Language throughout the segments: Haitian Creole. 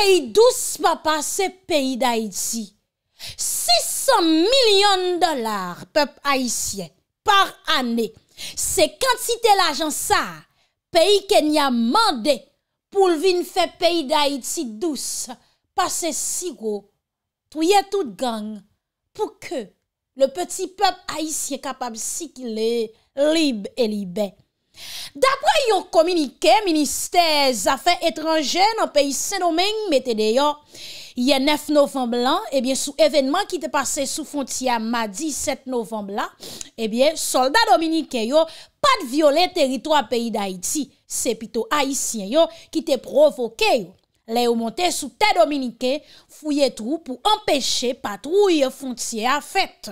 peyi dous pa pase peyi da iti. 600 milyon dolar pep Aisyen par ane, se kantite la jan sa peyi Kenya mande pou lvin fe peyi da iti dous pase si go, pou ye tout gang pou ke le peti pep Aisyen kapab si ki le libe e libe. D'apwa yon kominike, minister zafen etranjen an peyi sen omen mwete deyo. Ye 9 novemb lan, ebyen eh sou evenman ki te pase sou fontia ma 17 novemb la, ebyen eh soldat dominike yo pat viole teritwa peyi da iti. Se pito haisyen yo ki te provoke yo. Le yo monte sou te dominike fouye trou pou empeshe patrouye fontia afet.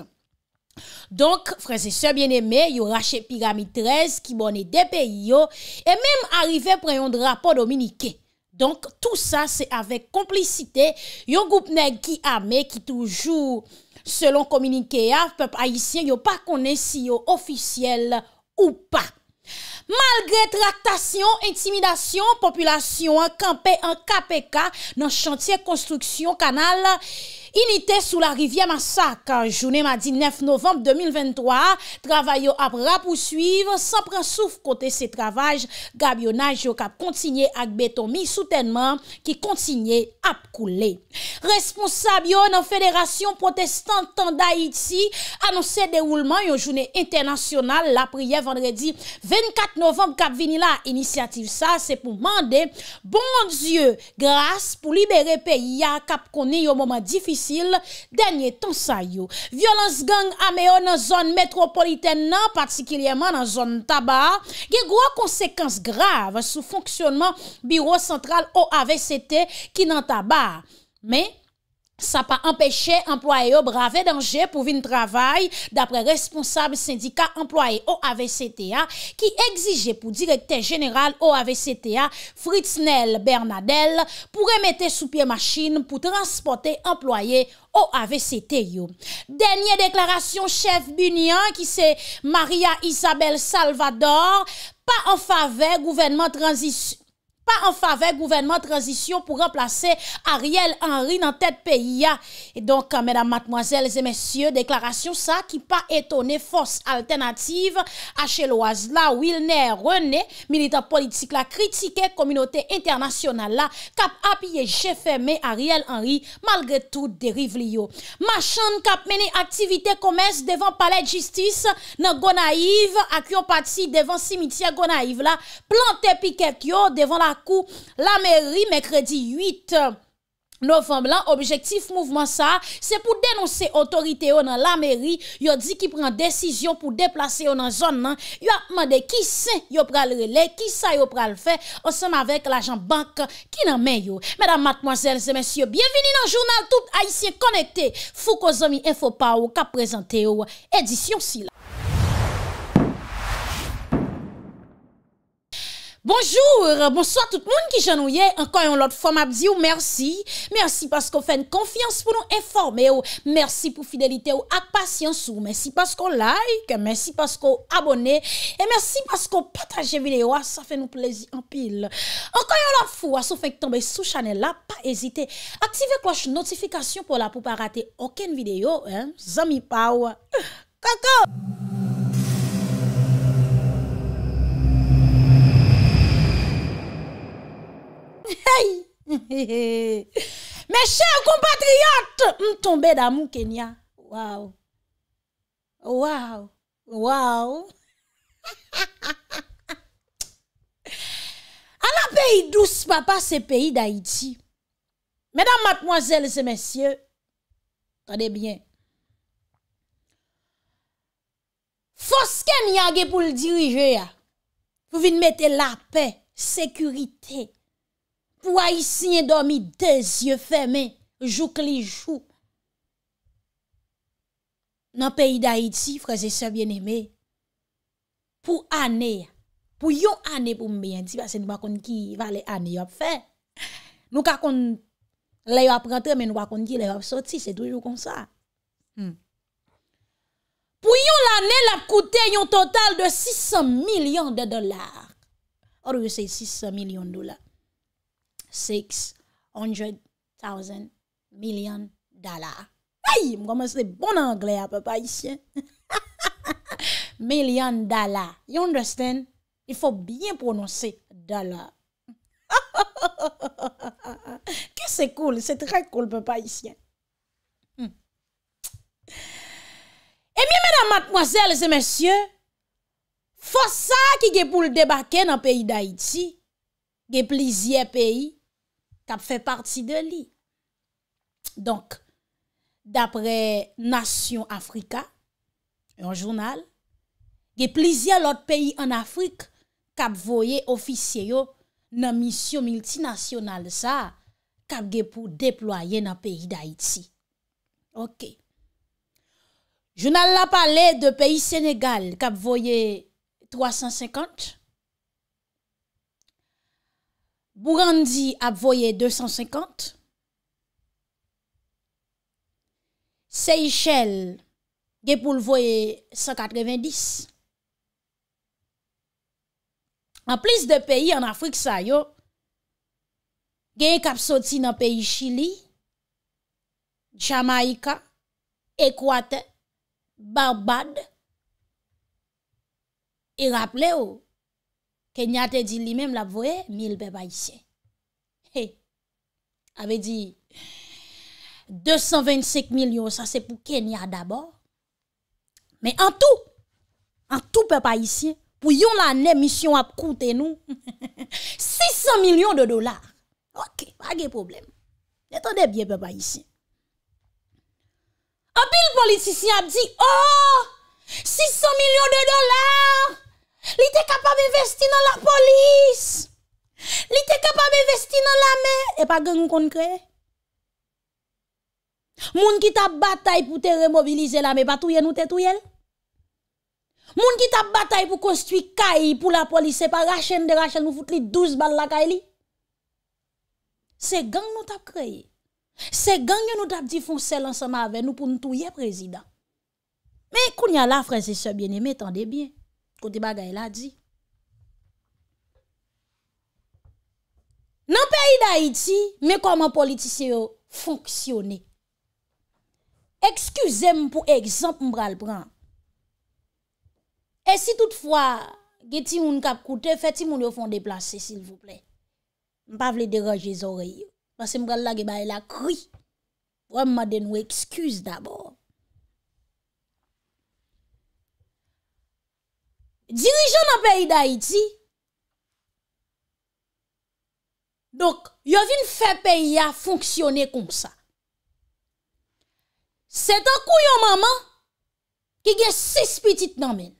Donk, freze se bien eme, yo rache piramid 13 ki mwone depe yo E mem arrive preyon drapo Dominike Donk, tout sa se avek komplicite Yon goupne gi ame ki toujou selon komunike ya Pepe Haitien yo pa kone si yo ofisiel ou pa Malgre traktasyon, intimidasyon, populasyon An kampe, an kapeka, nan chantye konstruksyon kanal Inite sou la rivye masak Kan jounen madi 9 novembe 2023 Travay yo ap rapousuiv Sanpren souf kote se travaj Gab yonaj yo kap kontinye ak betomi Soutenman ki kontinye ap koule Responsab yo nan federasyon protestantan da iti Anonse derouleman yo jounen internasyonal La priye vendredi 24 novembe Gab vini la inisyatif sa Se pou mande Bondye grase pou libere peyi ya Kap koni yo mouman difisi Danye tan sa yo, violans gang ame yo nan zon metropoliten nan, patikilyeman nan zon tabar, gen gwa konsekans grav sou fonksyonman biro sentral OAVCT ki nan tabar. Men? Sa pa empèche employe yo brave dange pou vin travay dapre responsable syndika employe OAVCTA ki egzije pou direkte general OAVCTA Fritz Nel Bernadel pou remete sou pie machine pou transporte employe OAVCTA yo. Denye deklarasyon chef bunyan ki se Maria Isabel Salvador pa an fave gouvenman transisyon. pa an fave gouvernement transisyon pou remplase Ariel Henry nan tèt peyi ya. E donk, euh, mèdam matmoazèl, zè mèsyè, deklarasyon sa ki pa etone fòs alternatif a chè loaz la, wil ne rene, milita politik la kritike, kominote internasyonal la, kap ap ye jè fèmè Ariel Henry, malgré tout deriv liyo. Machan kap mène aktivite komès devan palejistis nan Gonaiv, ak yo pati devan simitia Gonaiv la, plante pikèk yo devan la Kou la meri, mekredi 8 novem, la objektif mouvman sa, se pou denonse otorite yo nan la meri, yo di ki pren desisyon pou deplase yo nan zon nan, yo apman de ki se yo pral rele, ki sa yo pral fe, o seman vek la jan bank ki nan men yo. Medan matmoazel, semen syo, bienveni nan jounal, tout a isye konekte, fou ko zomi enfo pa ou, ka prezante yo, edisyon si la. Bonjou, bonsoit tout moun ki janouye. Enkoyon lot fomap di ou mersi. Mersi paskou fèn konfians pou nou informe ou. Mersi pou fidelite ou ak pasyans ou. Mersi paskou like, mersi paskou abone. E mersi paskou pataje video. Sa ah, fè nou plezi anpil. Enkoyon lot fou asou fèk tombe sou chanel la. Pa ezite. Aktive kloche notifikasyon pou la pou pa rate oken video. Zami pa ou. Kako! Hey, mè chè ou kompatriote, mè tombe da mou Kenya. Waouh, waouh, waouh. An apè yi dous, papa, se peyi da iti. Mèdam matmoazèl se mèsyè, kade bè. Fos ken yage pou l'dirije ya, pou vin mette la pey, sekuritey. Pou a yi sinye do mi dezye fe men, jou kli jou. Nan peyi da iti, freze se vye ne me, pou ane, pou yon ane pou mbe yon di, vase nou wakon ki vale ane yop fe. Nou kakon le wap rente, men nou wakon ki le wap soti, se toujou kon sa. Hmm. Pou yon l'ane, l'ap koute yon total de 600 milyon de dolar. Or yon se 600 milyon de dolar. Six hundred thousand million dollar. Ay, mwen komanse bon anglè a pepa isyen. Million dollar. You understand? Yon fò byen prononsè dollar. Kè se koul? Se trè koul pepa isyen. Hmm. Eh e mi, mèdam matmoazèl, se mèsyè, fò sa ki gè pou l'débake nan peyi d'Haïti, gè plizye peyi, Kap fè parti de li. Donk, dapre Nation Afrika, yon jounal, ge plizye lot peyi an Afrik, kap voye ofisye yo nan misyon multinasyonal sa, kap ge pou deploye nan peyi d'Haiti. Ok. Jounal la pale de peyi Senegal, kap voye 350. Bourandi ap voye 250. Seychelles ge pou l voye 190. An plis de peyi an Afrik sa yo, ge kap soti nan peyi Chili, Jamaika, Ekwate, Barbade, e rap le yo. Kenya te di li menm la vwe, 1000 pepa isye. He, ave di, 225 milyon sa se pou kenya d'abor. Me an tou, an tou pepa isye, pou yon la ne misyon ap koute nou, 600 milyon de dolar. Ok, wage problem. Neto de bie pepa isye. Ape le politisyen ap di, Oh, 600 milyon de dolar! Li te kapave vesti nan la polis Li te kapave vesti nan la me E pa gen yon kon kre Moun ki tap batay pou te remobilize la me Pa touye nou te touye Moun ki tap batay pou konstwi Kay pou la polis E pa rachende rachende Mou foute li 12 ball la kay li Se gen yon tap kre Se gen yon tap difonsel ansama ave Nou pou nou touye prezident Me kounya la franse se bine Me tende bine Kote bagay la di. Nan peyi da iti, me koman politisye yo fonksyone. Ekskusem pou eksempe mbral pran. E si toutfwa geti moun kap koute, feti moun yo fon deplase sil vople. Mpa vle deraje zore yo. Pase mbral la geba e la kri. Vwa mma den ou ekskuse d'abord. Dirijon an peyi da iti, dok, yo vin fe peyi ya fonksyonen kon sa. Se tan kou yo maman, ki gen sis pitit nan men.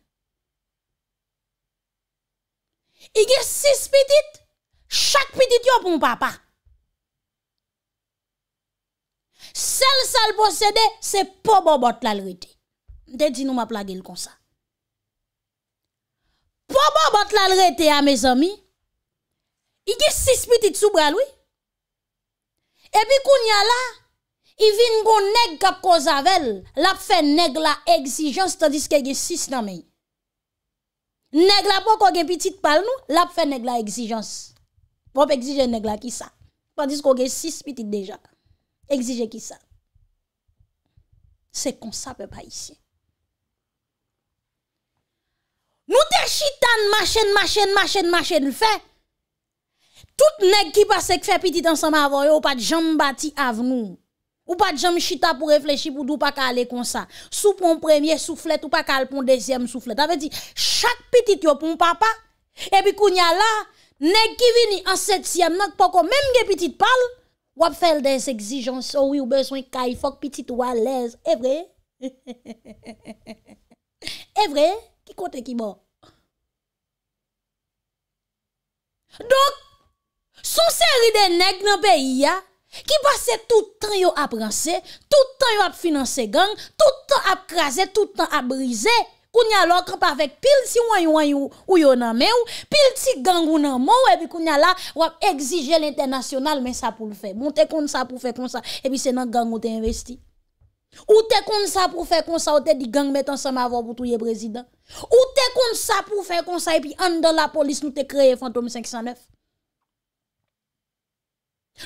I gen sis pitit, chak pitit yo pou mpapa. Sel sal posede, se po bo bot la lriti. De di nou ma plagel kon sa. Pobo bat lal rete a me zomi, i ge sis pitit sou bralwi. E bi koun ya la, i vin kon neg kap ko zavell, lap fe neg la egzijans, tandis ke ge sis nan me yi. Neg la pou kon gen pitit pal nou, lap fe neg la egzijans. Pobo egzije neg la ki sa. Tandis kon gen sis pitit deja. Egzije ki sa. Se kon sape pa yisi. Nous te chitan machin, machin, machin, machin, fait. Tout nèg qui passe qui fait petit ensemble avant ou pas de jambe bâti avenue. Ou pas de jambe chita pour réfléchir pour dou pas aller comme ça. Sous pour premier soufflet ou pas de pour deuxième soufflet. Ça veut chaque petit pour pour papa et puis y a là nèg qui vini en septième nan pas même ge petite parle ou faire des exigences ou oh oui ou besoin il faut petite ou à l'aise, est eh vrai? est eh vrai? Ki kote ki bo? Dok, sou seri de neg nan peyi ya, ki base toutan yo ap rase, toutan yo ap finanse gang, toutan ap krasen, toutan ap brise, koun ya lòk ap avek pil si wany wany ou yo nan me ou, pil si gang ou nan mou, epi koun ya la wap egzije l'internasyonal, men sa pou l'fè, moun te kon sa pou fè kon sa, epi se nan gang ou te investi. Ou te kon sa pou fè kon sa ou te di gang metan sa mavo pou touye brezidant? Ou te kon sa pou fè kon sa epi andan la polis nou te kreye fantomi 509?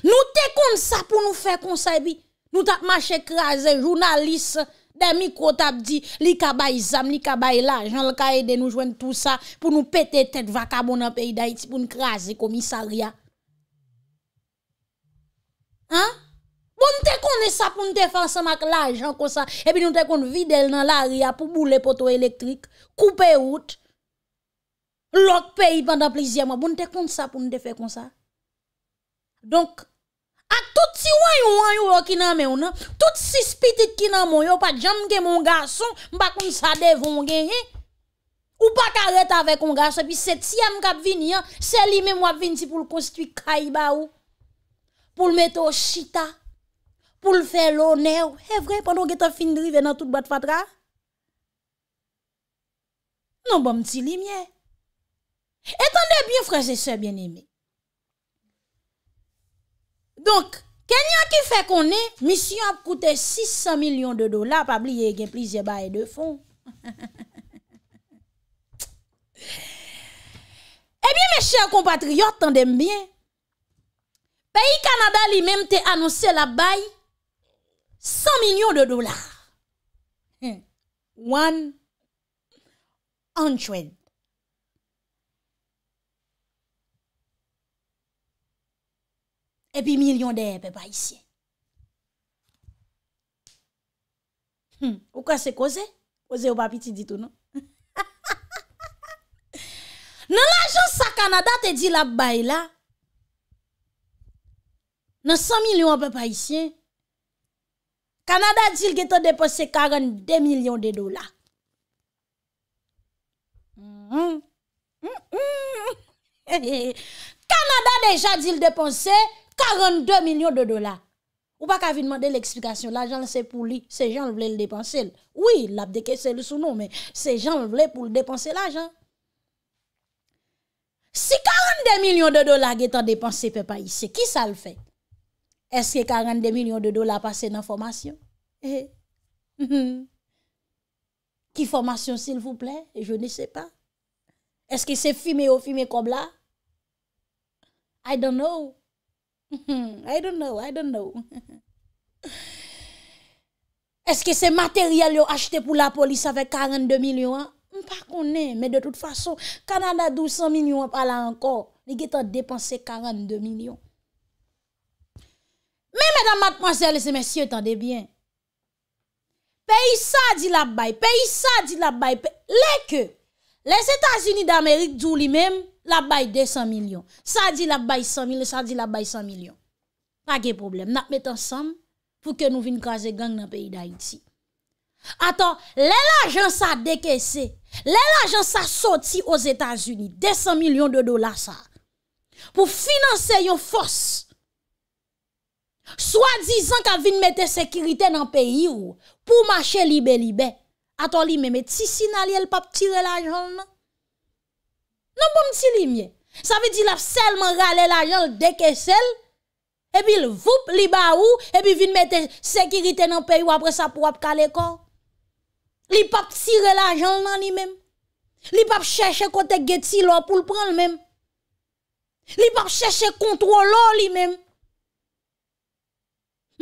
Nou te kon sa pou nou fè kon sa epi nou ta mache kreaze jounalise de mikro tabdi li kabay zam li kabay la jan laka e de nou jwen tout sa pou nou pete tet vakabon an peyi da iti pou nou kreaze komisaria. Haan? Bon te kone sa pou nou te fansa mak l'ajan kon sa, epi nou te kone vide l nan l'aria pou boule poto elektrik, koupe out, lok peyi pandan plizyama, bon te kone sa pou nou te fè kon sa. Donk, ak tout si wanyo wanyo yo kiname ou nan, tout si spitit kiname ou yo pa jamge moun gason, mba kon sa devon genye, ou baka ret avek moun gason, epi seti am kap vini an, seli mem wap vini si pou l'kostwi kaiba ou, pou l mette o shita, pou l fè l honèw. E vre, pandon gen ta fin driven nan tout bat fatra? Non bon m ti li mè. E tan de byon frasè sè byen eme. Donk, ken yon ki fè konè, mis yon ap koute 600 milyon de dola, pa eh bli ye gen plize baye de fon. E byon mè chèr kompatriot, tan de m byen. Payi Kanada li mèm te anonsè la baye, 100 milyon de dolar. Hmm. One. One chwen. E pi milyon de pe pa isye. Ou ka se koze? Koze ou pa piti ditou nou? Nan la jons sa Kanada te di la bay la. Nan 100 milyon pe pa isye. Nan 100 milyon. Kanada di l ge tan depanse 42 milyon de dola. Kanada deja di l depanse 42 milyon de dola. Ou pa ka vi demande l eksplikasyon, l ajan l se pou li, se jan l vle l depanse l. Oui, l ap deke se l sou nou, men, se jan l vle pou l depanse l ajan. Si 42 milyon de dola ge tan depanse pe pa yi, se ki sa l fe? Eske 42 milyon de dola pase nan formasyon? Eh. qui formation, s'il vous plaît Je ne sais pas. Est-ce que c'est filmé ou filmé comme là I don't know. I don't know, I don't know. Est-ce que c'est matériel acheté pour la police avec 42 millions hein? pas mais de toute façon, Canada 1200 millions par là encore. Il a dépensé 42 millions. Mais madame mademoiselle et messieurs, attendez bien. Peyi sa di la bay, peyi sa di la bay, le ke, les Etats-Unis d'Amerik djou li mem, la bay 200 milyon. Sa di la bay 100 milyon, sa di la bay 100 milyon. Pake problem, nak met ansam pou ke nou vin kaze gang nan peyi d'Haïti. Atan, lè l'ajans sa dekesse, lè l'ajans sa soti os Etats-Unis, 200 milyon de dola sa. Pou finanse yon fos. Soa dizan ka vin mette sekirite nan peyi ou, fos. pou mache libe libe, ato li mè mè ti sinalye l pap tire la jol nan. Nan pou mti li mè, sa ve di laf sel man rale la jol deke sel, ebi l vup li ba ou, ebi vin mète sekirite nan peyo apre sa pou ap kale kor. Li pap tire la jol nan li mèm. Li pap chèche kote gèti lò pou l pran l mèm. Li pap chèche kontro lò li mèm.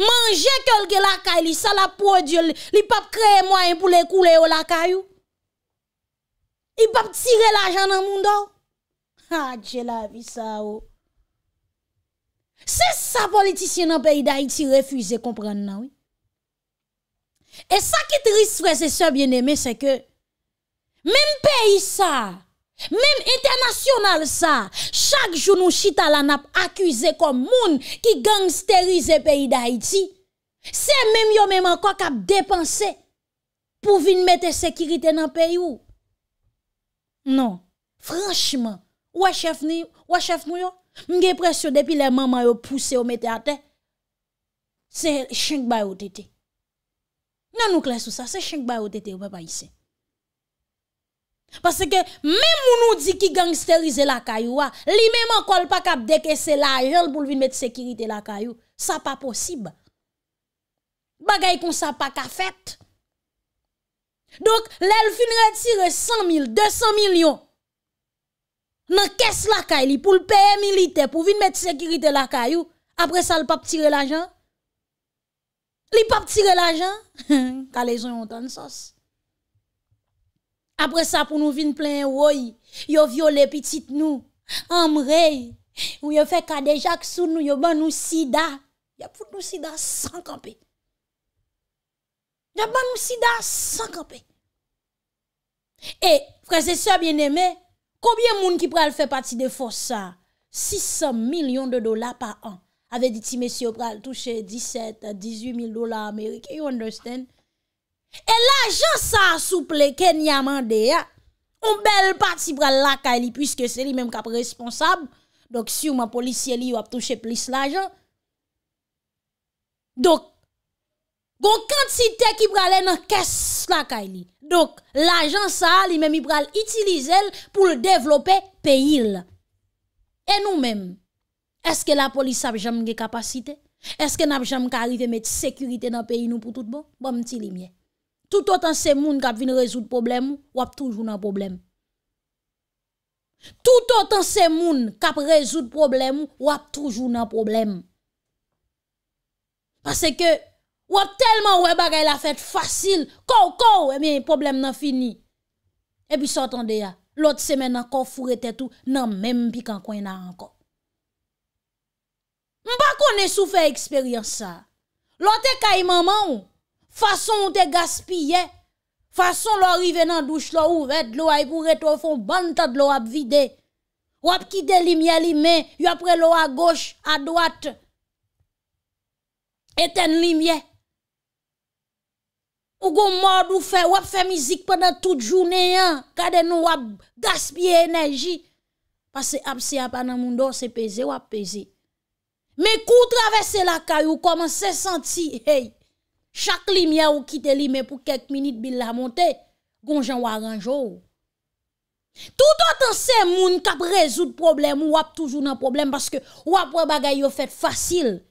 manje kelke lakay li, sa la po diyo, li pap kreye mwayen pou le koule yo lakay yo. Li pap tire la jan nan moun do. Ha, dje la vi sa yo. Se sa politisyen nan peyi da iti refuize kompren nan we. E sa ki tri sres e so bien eme se ke, menm peyi sa, Même international ça, chaque jour nous chita la nap, accusé comme moun qui gangsterise pays d'Haïti. C'est même yo même encore cap dépenser pour venir mettre sécurité dans pays ou. Non, franchement, ouais chef ni, ouais chef mou yo, m'gé pression depuis les maman yo poussé ou mettre à terre. C'est chink ba yo tété. Non nous ça, c'est chink ba yo tété ou pas ici. Pase ke men mounou di ki gangsterize la kayou wa, li men man kol pa kap deke se la ajan pou vin met sekirite la kayou. Sa pa posib. Bagay kon sa pa ka fet. Dok, lè l fin retire 100 mil, 200 milyon, nan kes la kayou li pou l peye milite pou vin met sekirite la kayou, apre sa l pa ptire la ajan. Li pa ptire la ajan, ka le zon yon tan sos. Apre sa pou nou vin plen woy, yo vyo le pitit nou, amrey, ou yo fe kade jak sou nou, yo ban nou sida, yo ban nou sida sankanpe. Yo ban nou sida sankanpe. E, freze se bieneme, koubyen moun ki pral fe pati de fosa? 600 milyon de dola pa an. Ave diti mesi yo pral touche 17, 18 mil dola Amerike, you understand? E la jan sa souple ken yaman de ya, ou bel pat si bral la ka li, pwiske se li menm kap responsab, dok si ou man polisye li yo ap touche plis la jan. Dok, go kantite ki bral en a kes la ka li. Dok, la jan sa li menm i bral itilize l pou l devlope pe yil. E nou menm, eske la polis ap jam ge kapasite? Eske nap jam ka arrive met sekurite nan pe yil nou pou tout bon? Bon, ti li mye. Tout otan se moun kap vin rezout problem, wap toujou nan problem. Tout otan se moun kap rezout problem, wap toujou nan problem. Pase ke wap telman wè bagay la fèt fasil, kou kou, e eh miye yon problem nan fini. E pi sot an de ya, lot semen nan kou furet etou nan menm pi kankwen nan an kou. Mba kone sou fè eksperyans sa, lot e kayi maman ou. Fason ou te gaspye, fason lor ive nan douche lor ouved, lor aipou reto fon bantad lor ap vide, wap kite limye limye, yu apre lor a goch, a doat, eten limye. Ou gom mord ou fe, wap fe mizik pwede tout jounen, kade nou wap gaspye enerji, pase apse apan nan moun do, se peze, wap peze. Me kou travesse lakay, ou koman se senti hey, chaque lumière ou quitte l'imé pour quelques minutes, bill la monte, gonjan ou arrange ou. Tout autant se moun kap résout problème ou a toujours nan problème parce que ou ap ou bagay yo fait facile.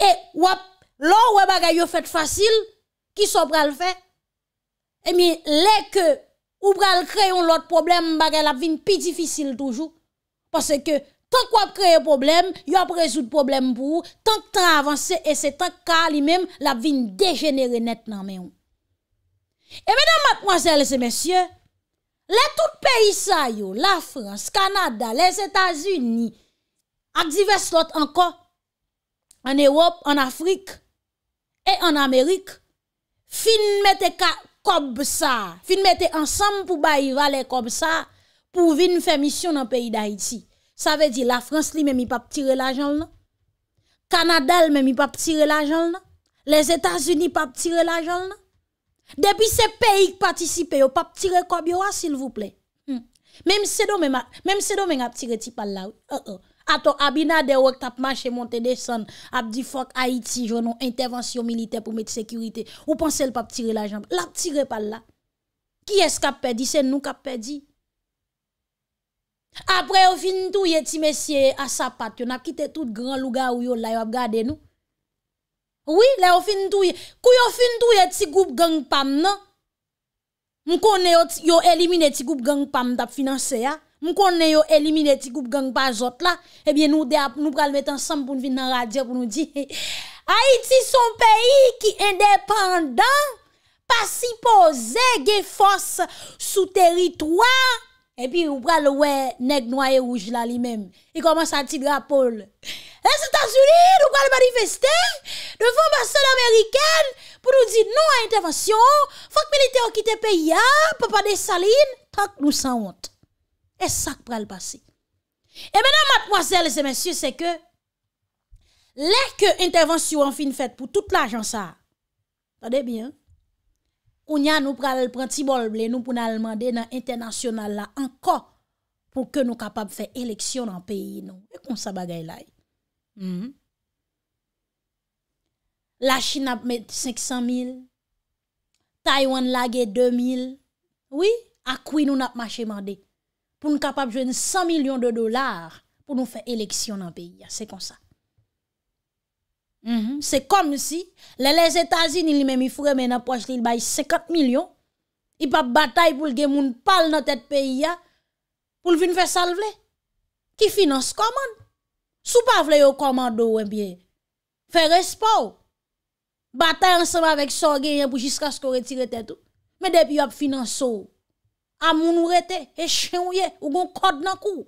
Et ou ap, l'on ou bagay yo fait facile, qui so pral fait? Eh bien, le que ou pral créer un autre problème, bagay la vin pi difficile toujours. Parce que Tonk wap kreye problem, yop rezout problem pou, tonk tra avanse, e se tonk ka li mem, la bin degenere net nan men ou. E menan matmwazel se mensyen, le tout peyi sa yo, la Frans, Kanada, les Etats-Unis, ak divers lot anko, an Erop, an Afrik, e an Amerik, fin mette ka kob sa, fin mette ansam pou bayi vale kob sa, pou vin fe misyon nan peyi da iti. Sa ve di la Frans li men mi pa ptire la jol nan? Kanadel men mi pa ptire la jol nan? Les Etats-Unis pa ptire la jol nan? Depi se peyi ki patisipe yo, pa ptire kobi yo wa sil vouple? Mem se do men ap tire ti pal la? Ato, abina de wak tap mache monte de son, ap di fok Haiti, jounon, intervensyon milite pou met sekurite, ou pan sel pa ptire la jol? La ptire pal la? Ki es kap pedi? Sen nou kap pedi? apre yo fin touye ti mesye a sapat yo na kite tout gran luga ou yo la yo ap gade nou oui la yo fin touye kou yo fin touye ti goup gangpam nan mou konen yo elimine ti goup gangpam tap finanse ya mou konen yo elimine ti goup gangpajot la ebyen nou de ap nou pral met ansam pou nou vin nan radye pou nou di Haiti son peyi ki independant pasi pose ge fos sou teritouan E pi ou pral wè neg noye ou jilali mem. E koman sa ti grapol. Les Etats-Unis nou pral manifestè devon basel Ameriken pou nou di nou a intervensyon fok milite ou kite pe ya papade salin tak nou san wot. E sak pral basè. E menan matmoazèl e se mensyè se ke lèk intervensyon fin fèt pou tout la jansar. Tade byan. Ou nyan nou pral pranti bol ble, nou pou nan al mande nan internasyonal la anko pou ke nou kapap fe eleksyon nan peyi nou. E kon sa bagay la. E. Mm-hmm. Lashi nap met 500 mil, Taiwan lage 2 mil, oui, akwi nou nap mache mande pou nou kapap jwen 100 milyon de dolar pou nou fe eleksyon nan peyi ya, se kon sa. Mhm. Se kom si, le le zetazi ni li men mi fure men ap waj li bay sekat milyon, i pa batay pou lge moun pal nan tet peyi ya pou lvin fè sal vle, ki finans koman. Sou pa vle yo komando wè biye, fè respaw, batay ansama vek so gen yon pou jiska sko retiret etou, me depi yo ap finanso, amoun ou rete, e chen ou ye, ou gon kod nan kou.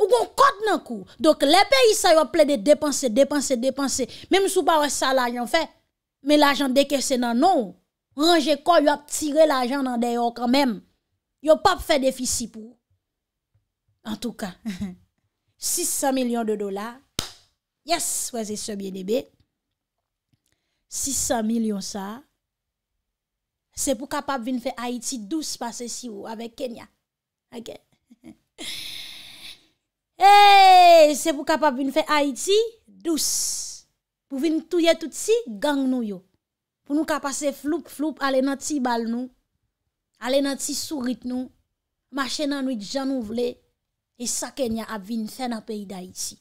Ou kon kote nan kou. Dok le peyi sa yo ple de depanse, depanse, depanse. Mem sou pa wè sa l'ajan fè. Men l'ajan deke se nan nou. Ranje kon yo ap tire l'ajan nan deyo kanmem. Yo pap fè defisi pou. En tout ka. 600 milyon de dolar. Yes wè zè se bie debè. 600 milyon sa. Se pou kapap vin fè Haiti dou se pase si ou. Awe Kenya. Ok. E, se pou kap ap vin fè Haiti, douz. Pou vin touye tout si, gang nou yo. Pou nou kap ap se floup floup, ale nan ti bal nou, ale nan ti sourit nou, machè nan nou dijan nou vle, e sakènya ap vin fè nan peyi d'Haiti.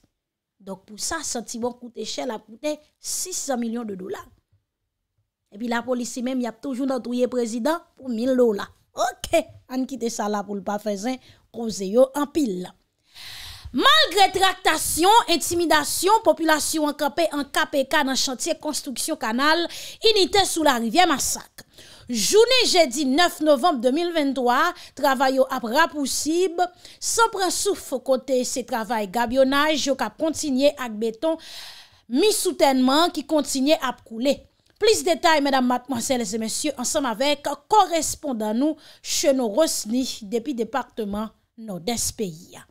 Dok pou sa, sa ti bon koute chè la, koute 600 milyon de dola. E pi la polisi men, yap toujou nan touye prezident pou 1000 dola. Ok, an kite sa la pou l'pa fè zin, kose yo an pil la. Malgre traktasyon, intimidasyon, populasyon an kapè an kapè ka nan chantye konstruksyon kanal, inite sou la rivye masak. Jounè jèdi 9 novembe 2023, travay yo ap rapousib, son prinsouf kote se travay gabionaj yo ka kontinye ak beton misoutènman ki kontinye ap koulè. Plis detay mèdam matmanseles e mèsyo ansam avèk korespondan nou chè nou rosni depi departman nou despè yia.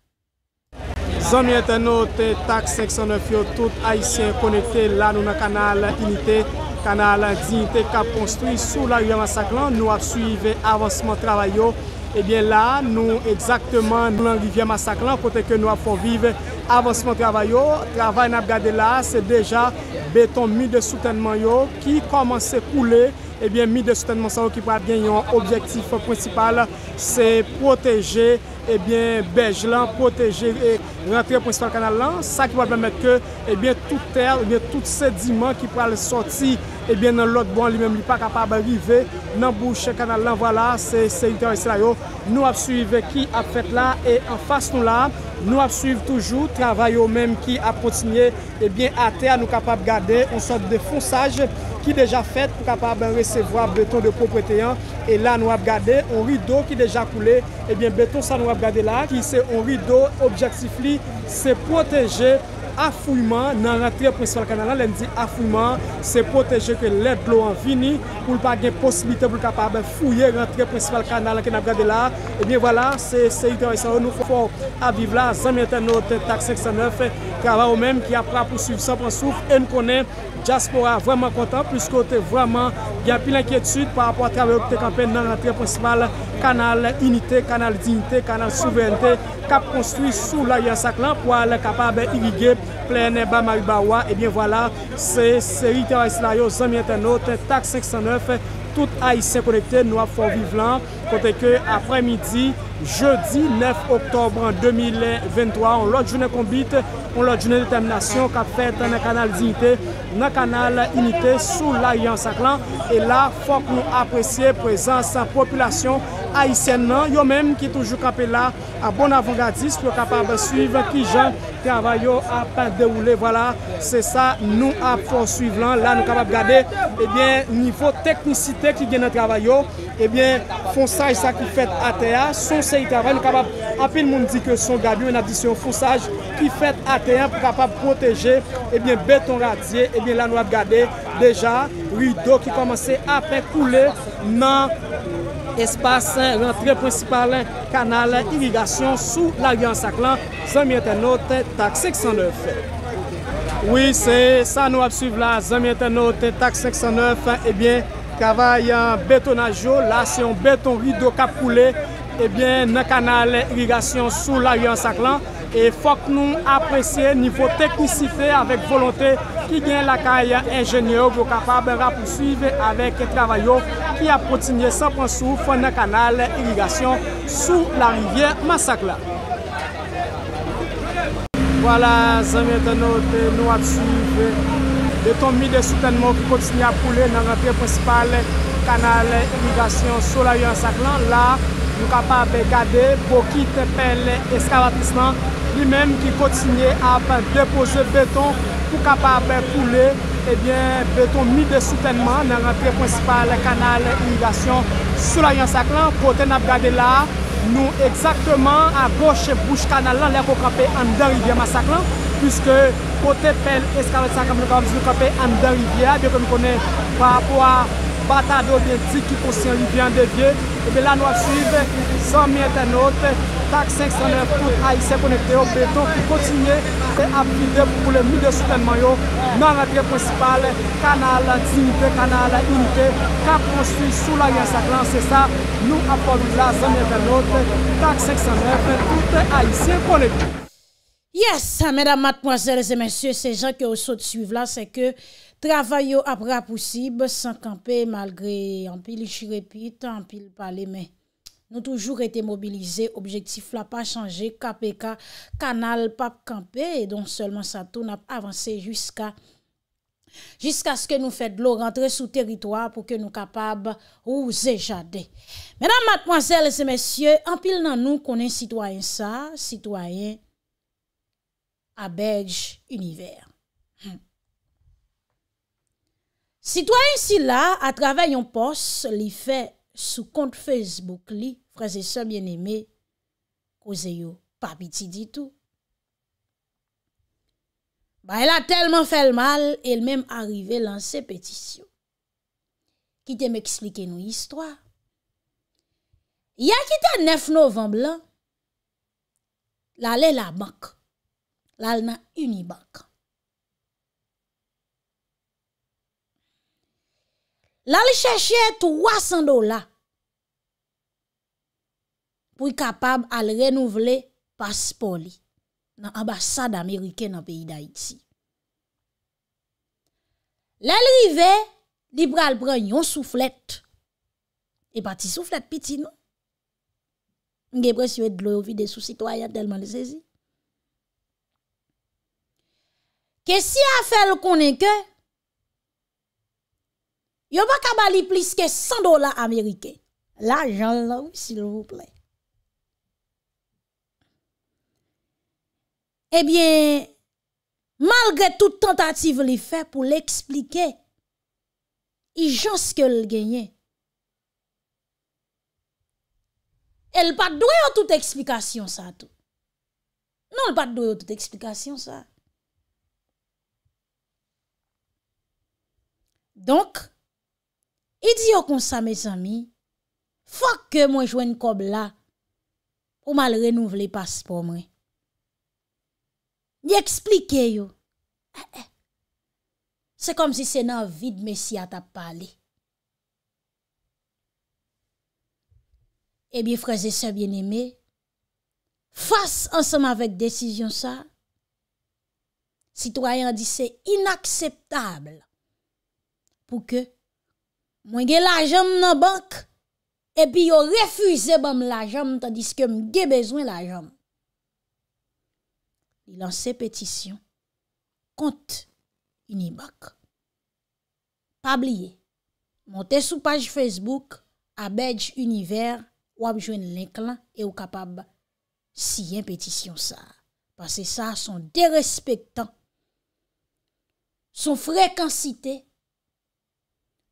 Zon mwen ten nou te tak 509 yo tout aisyen konekte la nou nan kanal inite, kanal adinite kap konstri sou la rivye masaklan nou ap suive avanseman travay yo. Ebyen eh la nou exaktman nou lan rivye masaklan pote ke nou ap forvive avanseman travay yo. Travay nap gade la se deja beton mi de soutenman yo ki komanse koule. Ebyen mi de soutenman sa ou ki pou ap gen yon obyektif prinsipal Se proteje ebyen bej lan, proteje e rentre prinsipal kanal lan Sa ki pou ap bemet ke ebyen tout ter, ebyen tout sediman ki pou ap sorti Ebyen nan lot bon li men mi pa kapab arrive nan boucher kanal lan Vola se yon ter esti la yo Nou ap suive ki ap fet la e an fas nou la Nou ap suive toujou, travay yo men ki ap kontinye Ebyen ate a nou kapab gade, ou sa defonsaj qui déjà fait pour capable de recevoir béton de propreté. Et là, nous avons gardé un rideau qui déjà coulé. Et eh bien, béton, ça nous a là, qui c'est un rideau objectif, c'est protéger Afouyman nan rentre principal kanalan Len di afouyman, se poteje Ke led blo an vini, pou l pa gen Posibilite pou l kapab fouye rentre Principal kanalan ke nan brade la Ebyen wala, se yi teresor nou fok A vive la, zanmiten nou te tak 509 Trava ou men, ki ap prap Pousuiv sanpansou, en konen Jaspora, vreman kontan, pwis kote vreman Gen pi lankyetud, pa ap wap trabe O te kampen nan rentre principal Kanal unité, kanal dignité, kanal souveranté Kap konstruy sou la yansak Lamp wale kapab irrigé ple neba Maribawa. Ebyen eh wala, se rite a eslayo, zemye tenote, tak 509, tout a isen konekte, nou a fon vive lan. kote ke apre midi, jeudi 9 oktobre 2023, on lò djounè kombit, on lò djounè determinasyon, kap fèt nan kanal zinite, nan kanal inite, sou la yon saklan, e la fòk nou apresye, prezant sa populasyon aisyen nan, yo menm ki toujou kapè la, a bon avangadis, pou kapab siv kijan, travay yo apade oule, cè sa nou ap fòsiv lan, la nou kapab gade, e eh bien nifo teknisite ki genè travay yo, fon saj sa ki fet atea, son se ite avay, nou kapap apil moun di ke son gabi, un adisyon fon saj ki fet atea pou kapap proteje beton radye, la nou ap gade deja, rido ki komanse apen koule nan espase rentre principale kanal irrigasyon sou laryan saklan zanmye tenote tak 609. Oui, se, sa nou ap suive la zanmye tenote tak 609, ebyen Kava yon betonaj yo, la se yon beton rido kap poule, ebyen nan kanal irrigasyon sou la riyan saklan. E fok nou apresye nivou teknisife avèk volontè ki gen lakay anjenye yo vyo kapab rapousuive avèk kravay yo ki apotinye sapansou fwen nan kanal irrigasyon sou la riyan saklan. Wala, zanmèten nou te nou aposuive. Beton mi de soutenman ki kontinye ap poule nan rentre principale kanal imigasyon sou la yon saklan. La nou kapap ap gade bokit pel eskavatisman. Li menm ki kontinye ap depoze beton pou kapap ap poule beton mi de soutenman nan rentre principale kanal imigasyon sou la yon saklan. Kote nap gade la nou ekzaktman a goche bouche kanal lan lè kou kappe an derivye masaklan. Piske pote pel eskalat sa kamp nou ka wazil nou kape an den rivye. Abya kon konen pa apwa batado di di ki posyen rivye an den rivye. Ebe la nou a suive, son miye tenote, tak 509 koute AIC konekte yo. Beton ki kontinye, te ap vide pou le mide soutenman yo. Nan repre konsipal, kanal la dinite, kanal la inite. Ka posi sou la riyan saklan, se sa nou a poviza son miye tenote, tak 509 koute AIC konekte yo. Yes, madame, mademoiselles et messieurs, ces gens qui ont saut de suivre là, c'est que travaillons à bras possible sans camper malgré en pile chirepite, en pile palé, mais nous avons toujours été mobilisés, objectif n'a pas changé, KPK, canal, pas camper, et donc seulement ça tourne à avancer jusqu'à ce que nous fêtons de l'eau rentrer sous territoire pour que nous capables aux échardés. Madame, mademoiselles et messieurs, en pile dans nous qu'on est citoyen ça, citoyen, a belge univer. Hmm. Citoyen si la, a travè yon pos, li fè sou kont Facebook li, prese se mjen eme, oze yo pa biti di tou. Ba el a telman fèl mal, el mèm arive lan se petisyon. Ki te mèk slike nou yistwa. Ya ki te nef novem blan, la lè la bank. lal nan Unibank. Lal chèche 300 dola pou kapab al renouvle paspoli nan ambassade Amerike nan peyi da iti. Lal rive, di pral pran yon souflet, e pati souflet piti nou. Nge pres yon vide sou sitwayat delman le sezi. ke si a fel konen ke, yo baka bali plis ke 100 dola Amerike, la jan la ou, silou ple. E eh bien, malgre tout tentative li fe, pou li explike, i jans ke li genye. E l pa dwe yo tout explikasyon sa tou. Non l pa dwe yo tout explikasyon sa. Donk, e di yo konsa mes ami, fwa ke mwen jwen kob la, ou mal renouvle paspon mwen. Ni eksplike yo, eh eh, se kom si se nan vide mes si atap pale. E eh bi fraze se bien eme, fwa se ansenman vek desisyon sa, sitwayan di se inakseptable pou ke mwen gen la jom nan bank, epi yo refuze bam la jom, tandis ke m gen bezwen la jom. Ilan se petisyon, kont unibank. Pabliye, monte sou page Facebook, abedj univer, wap jwen lenk lan, e ou kapab siyen petisyon sa. Pase sa son derespektan, son frekansite,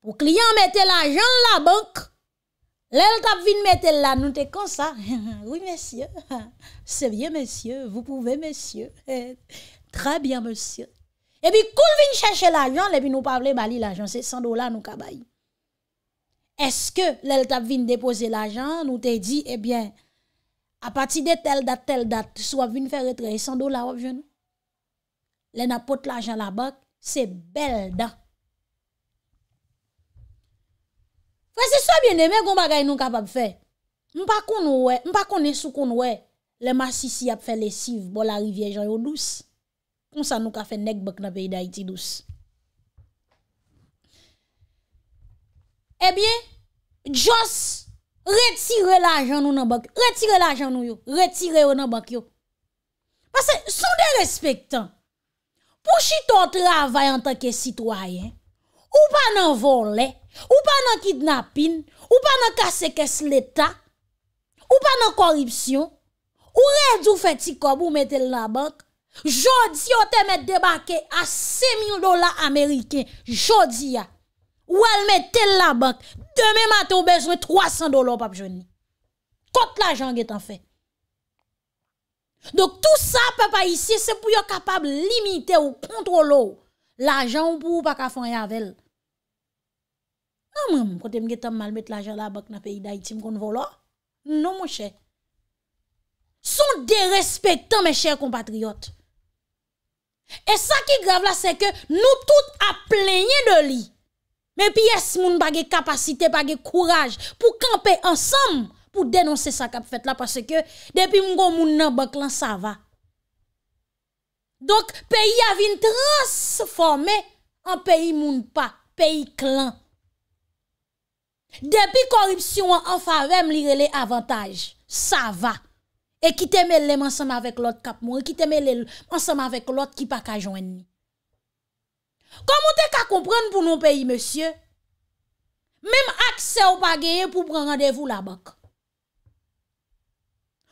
Ou kliyan mette l'ajan la bank, lèl tap vin mette l'ajan nou te konsa. Oui, messieurs. Se bien, messieurs. Vous pouvez, messieurs. Très bien, messieurs. Et puis, koul vin chèche l'ajan, lèl pi nou pavle bali l'ajan. Se 100 dola nou kaba yi. Est-ce que lèl tap vin depose l'ajan nou te di, eh bien, a pati de tel dat, tel dat, sou a vin fè retre, se 100 dola wop jenou. Non? Lèl napote l'ajan la bank, se bel dat. Wè se sobyen demè goun bagay nou kapap fè. Mpa koun wè, mpa koun esou koun wè, le masisi ap fè lesiv bo la rivye jan yo dous. Koun sa nou ka fè nek bak na peyi da iti dous. Ebyen, jons, retire la jan nou nan bak, retire la jan nou yo, retire yo nan bak yo. Pase sou de respectan, pou chi ton travay an tanke sitwayen, ou pa nan volè, Ou pa nan kidnapin, ou pa nan kasekes l'Etat, ou pa nan koripsyon, ou rej di ou feti kob ou metel nan bank, jodi yo te met debake a semyon dola Ameriken, jodi ya, ou al metel nan bank, deme mate ou bezwen 300 dolo pap jwenni. Kot l'ajan getan fe. Dok tout sa pe pa isye se pou yo kapab limite ou kontrol ou l'ajan ou pou ou pa kafon yavel. A non, mèm, kote mge tam mal met la jala bak na peyi da itim kon volo? Non mwen chè. Son de respetan mè chè kompatriot. E sa ki grav la se ke nou tout a plenye de li. Mè piyes moun bagye kapasite, bagye kouraj, pou kampey ansam pou denonse sa kap fèt la, pase ke depi mwen kon moun nan bak lan sa va. Donk peyi a vin transforme an peyi moun pa, peyi klan. Depi koripsyon an fa rem li rele avantaj. Sa va. E ki teme le manseman vek lot kap moun. E ki teme le manseman vek lot ki pa ka jwenni. Komon te ka kompren pou nou peyi, monsye. Mem akse ou pa genye pou pran randevou la bak.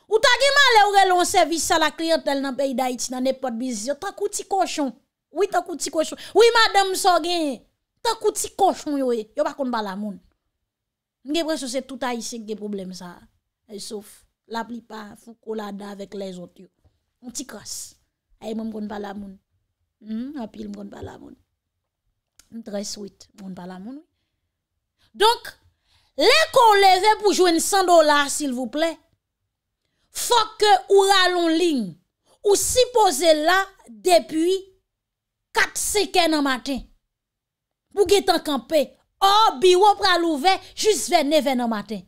Ou tagi man le ou rele lon servis sa la kriyantel nan peyi da iti nan epot bizyo. Takouti koshon. Oui, takouti koshon. Oui, madame so genye. Takouti koshon yo e. Yo bakoun bala moun. Nge bre sosye touta yisek gen problem sa. E eh, sof. La pli pa. Fou kolada vek le zot yo. Mti kras. Eh, e mwen mgon bala moun. Hmm, mwen apil mgon bala moun. Mdre sweet mwen bala moun. Donk. Lè kon leve pou jwen 100 dolar sil vou ple. Fok ke ou ralon ling. Ou si pose la depi. 4 seken an maten. Bou gen tan kampe. Ou se pose la depi. Oh, ou bi ou pral ouve, Jus ve neve nan matin.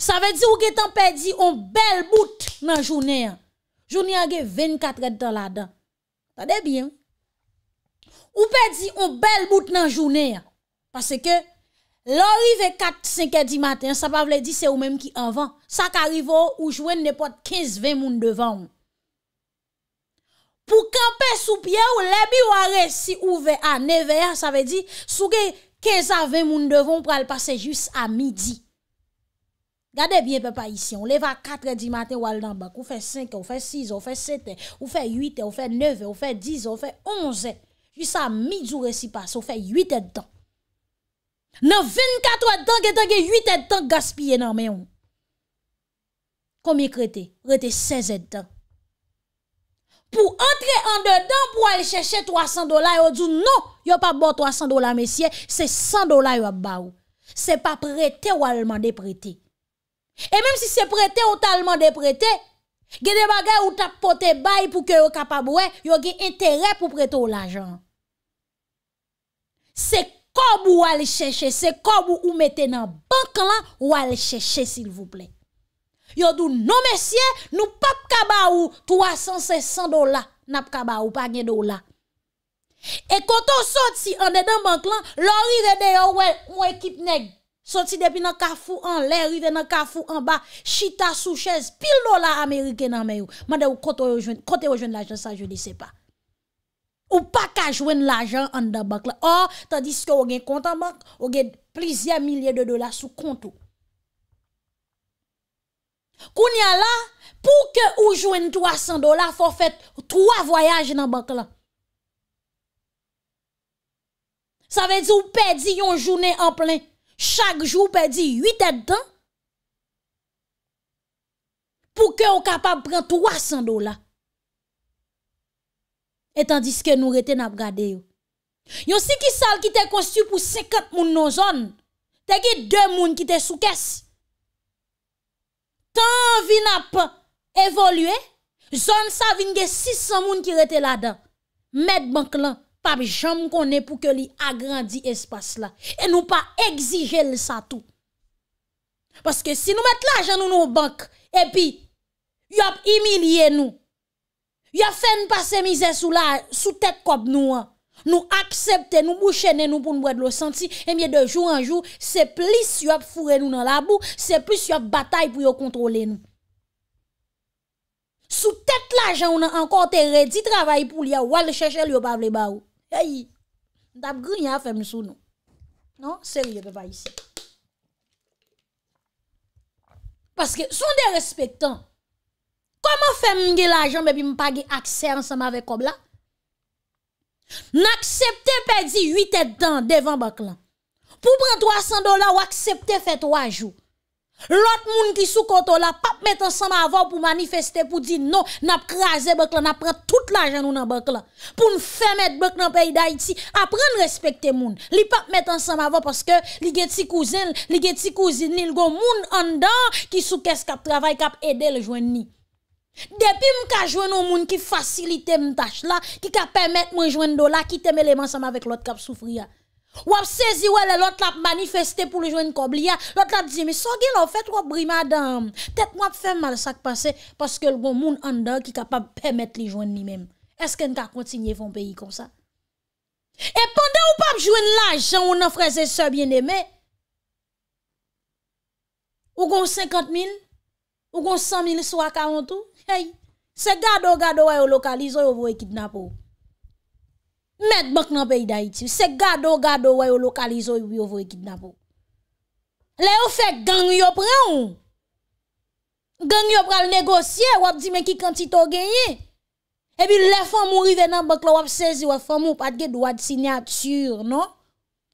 Sa ve di ou ge tan pe di, Ou bel bout nan jounen. Jounen ge 24 etan la dan. Sa de bi an. Ou pe di, Ou bel bout nan jounen. Pase ke, Lori ve 4, 5 eti matin, Sa pa vle di, Se ou menm ki anvan. Sa ka rivo, Ou jwen nepot 15, 20 moun devan. Pou ka pe sou pye ou, Le bi ou are si ouve a neve an, Sa ve di, Sou ge, Ke zave moun devon pral pase jous a midi. Gade bien pepa isi. On leve a 4 di maten wale nan bak. Ou fe 5, ou fe 6, ou fe 7, ou fe 8, ou fe 9, ou fe 10, ou fe 11. Jous a midi ou resipase. Ou fe 8 et dan. Nan 24 et dan, ketan ke 8 et dan gaspye nan men yon. Komik rete? Rete 16 et dan. pour entrer en dedans pour aller chercher 300 dollars vous dit non yo pas bon 300 dollars messieurs c'est 100 dollars yo ba c'est pas prêté ou allemand de prêter et même si c'est prêté ou allemand de prêter a des bagages ou bail pour que yo capable yo gen intérêt pour prêter l'argent c'est comme vous allez chercher c'est comme vous mettez dans banque là ou aller chercher s'il vous plaît Yo do nou mesye, nou pap kaba ou 300-600 dola nap kaba ou, pa gen dola. E koto sot si an de dan bank lan, lorive de yo, mwen ekip neg. Sot si depi nan kafou an, lèrive nan kafou an, ba, chita sou chèz, pil dola Amerike nan men yo. Ma de ou kote yo jwen l'ajan sa, je ne se pa. Ou pa ka jwen l'ajan an dan bank lan. Or, tandis ki yo gen kontan bank, yo gen plizia milyè de dola sou kontou. Koun ya la, pou ke ou jwen 300 dola, fò fèt 3 voyaj nan bank la. Sa vè di ou pè di yon jounen an plen. Chak joun pè di 8 et tan. Pou ke ou kapab pren 300 dola. Etan diske nou reten ap gade yo. Yon si ki sal ki te konsti pou 50 moun nou zon. Te ki 2 moun ki te sou kes. Koun ya la. Tan vin ap evolwe, zon sa vin gen 600 moun ki rete la dan. Met bank lan, pa bi jom konen pou ke li agrandi espas la. E nou pa egzije le sa tou. Paske si nou met la jan nou nou bank, e pi, yop imilye nou. Yop fen pase mize sou la, sou tek kop nou an. Nou aksepte, nou bou chene nou pou nou wèd lo senti, emye de joun an joun, se plis yop fure nou nan labou, se plis yop batay pou yo kontrole nou. Sou tèt l'ajan, ou nan ankon te redi travaye pou li a wale chèche li yo pavle ba ou. Eyi, dap grinyan fèm sou nou. Non, seri yo te faye si. Paske, sou ndè respektan, koman fèm nge l'ajan bebi mpage akse ansama ve kob la? N'accepte pas dire 8 têtes dans devant banque Pour prendre 300 dollars ou accepter faire 3 jours. L'autre monde qui sous ne là pas mettre ensemble avant pour manifester pour dire non, n'a craser banque là, n'a prend tout l'argent nous dans banque pour nous faire mettre banque dans pays d'Haïti, apprendre respecter monde. Li pas mettre ensemble avant parce que li gen cousins, les li gen ils cousine, Il gon monde en dedans qui sous caisse qui travaillent, qui aident le gens. Depi mwen ka jwen ou moun ki fasilite mwen tache la Ki ka pemet mwen jwen do la Ki teme leman sama vek lot kap soufri ya Wap sezi wèle lot lap manifestè pou le jwen kobli ya Lot lap di me So gen lop fèt wap brima dam Tet wap fèm mal sakpansè Paske lwen moun an da ki kapap pemet le jwen ni mem Esken ka kontinye fon peyi kon sa E pandè ou pap jwen la Jan ou nan freze sebyen neme Ou gon 50 mil Ou gon 100 mil sou akavantou Se gado gado wè e yon lokalizo yon wè yon kidnap ou Met bok nan peyi da iti Se gado gado wè e yon lokalizo yon wè yon wè yon kidnap ou Le ou fè gang yon pre ou Gang yon pre al negosye wap di men ki kantito genye Ebi le fè mou rive nan bok la wap sezi wap fè mou patge do wad sinyatur no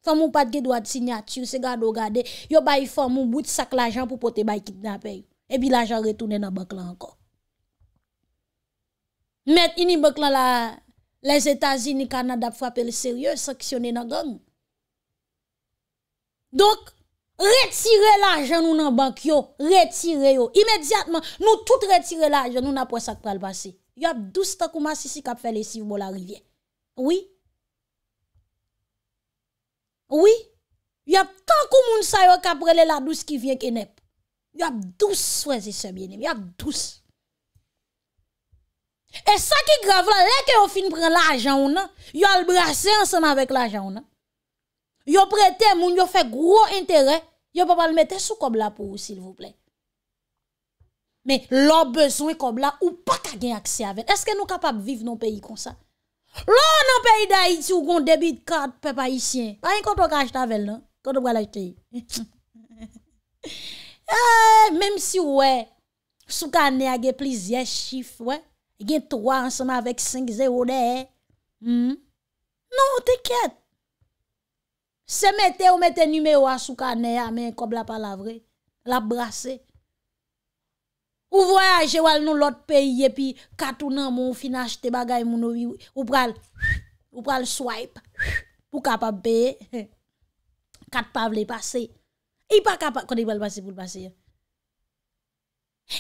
Fè mou patge do wad sinyatur se gado gade Yo bay fè mou bout sak l'ajan pou pote bay kidnap e Ebi l'ajan retoune nan bok la anko Met inibok la les Etasie ni Kanada fwapel serye, saksyonen nan gong. Dok, retire la ajan nou nan bank yo, retire yo. Imediatman, nou tout retire la ajan nou nan pwesak pral basi. Yo ap douz takou masisi kap fele siv bo la rivye. Oui. Oui. Yo ap tankou moun sayo kap rele la douz ki vye kenep. Yo ap douz fwese sebyenem, yo ap douz. E sa ki grav la, lè ke yo fin pren l'ajan ou nan, yo l'brase ansen anvek l'ajan ou nan. Yo prete moun, yo fe gro interè, yo pa pal mette sou kobla pou ou sil vople. Men, lò bezon yi kobla ou pa kagen aksè avè. Eske nou kapap viv nou peyi kon sa? Lò nan peyi da iti ou gon debi de kard pepa itien. A yon koto kaj tavel nan? Koto kaj la iti? Mem si wè, sou kane agè plizye chif wè, E gen 3 ansama vek 5, 0 de e. Non, te ket. Se mette ou mette nime wa sou ka ne a men, kob la pa la vre, la brase. Ou voyaje wal nou lot peyi e pi, katou nan moun finaj te bagay moun ou yi, ou pral, ou pral swipe, ou kapab be, kat pav le pase. E pa kapab, kone yi bel pase pou l'paseye.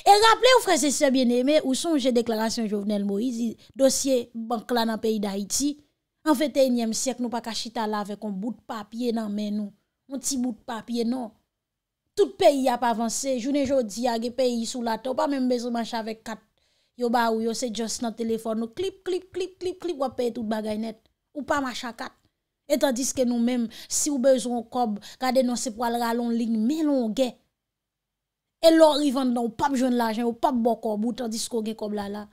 E raple ou fre se se bieneme ou son je deklarasyon jovenel mo, i zi dosye bankla nan peyi da iti, an fe tenyem sek nou pa kachita la ve kon bout papye nan men nou, moun ti bout papye nou. Tout peyi a pa avanse, jounen jodi a ge peyi sou la to, pa men bezou manche avek kat. Yo ba ou yo se jost nan telefon nou, klip klip klip klip klip wap peyi tout bagay net, ou pa manche akat. Etan diske nou men, si ou bezou an kob, gade nan se pwalra lon ling, men lon gen. E lo rivan dan ou pap joun la jen, ou pap bokou, boutan disko gen kob la la.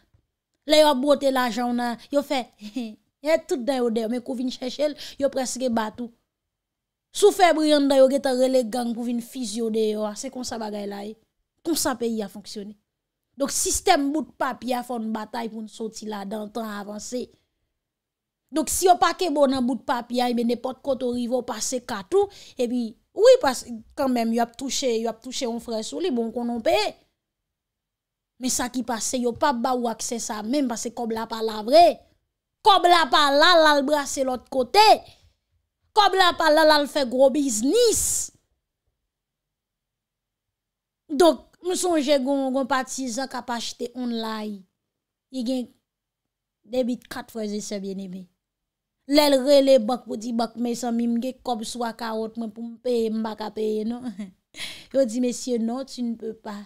Le yo ap bote la jen ou nan, yo fe, he he, yon e tout den yo deyo, men kou vin chechel, yo preske batou. Sou febri yon den yo getan relegan kou vin fizio deyo, se konsa bagay la e, konsa peyi a fonksyoni. Dok sistem bout papi a fon batay pou nsoti la dan, tan avanse. Dok si yo pake bonan bout papi a, men nepot koto rivo pase katou, e bi... Oui, parce quand même, you ap touche, you ap touche on frais soli, bon, konon pe. Mais sa ki passe, yo pa ba ou akse sa, mèm parce kob la pa la vre, kob la pa la, lal brase l'ot kote, kob la pa la, lal fè gros biznis. Dok, mè sonje goun, goun patise ak ap achete onlay, y gen, debit kat fraise se vye nebe. Lè lè lè bak pou di bak mè san mimge kob sou a kaot mè pou mpe mba kapeye non. Yo di mè sye non, tu n'pe pa.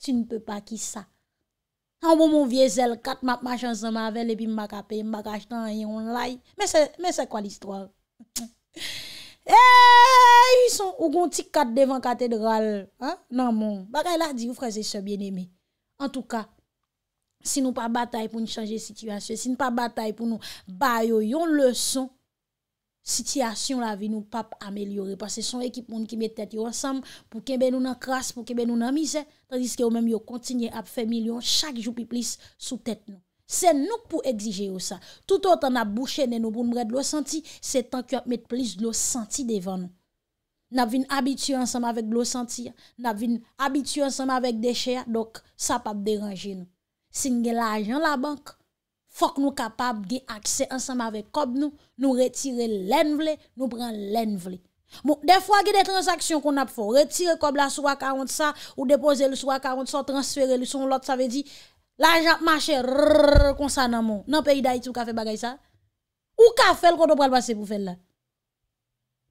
Tu n'pe pa ki sa. An bo moun vie zèl kat map ma chansan mavel epi mba kapeye mba ka jtan yon lai. Mè se kwa l'histoire? Eyyy yi son ou gontik kat devan katedral nan moun. Bakay la di ou fraze se bien eme. An tou ka. Si nou pa batay pou nou chanje situasyon, si nou pa batay pou nou bayo yon lèson, situasyon la vi nou pap amèliori. Pasè son ekip moun ki met tèt yo ansam, pou kebe nou nan kras, pou kebe nou nan mizè, tan diske yo mèm yo kontinye ap fè milyon, chak jou pi plis sou tèt nou. Se nou pou egzije yo sa. Tout an tan ap bouchènen nou pou mbred lò senti, se tan ki ap met plis lò senti devan nou. Nap vin abitye ansam avèk lò senti, nap vin abitye ansam avèk de chè, dok sa pap deranje nou. si nous l'argent la banque, faut que nous capables d'accès ensemble avec comme nous, nous retirer l'envle, nous prendre l'envle. Bon, des fois, il y a des transactions qu'on a faut Retirer comme la soit 40 ça, ou déposer le soit 40 ça, transférer le son l'autre, ça veut dire, l'argent marche, comme ça, dans mon. Dans le pays d'Haïti, ou ka fait bagay ça? Ou ka fait le qu'on doit passer pour faire là?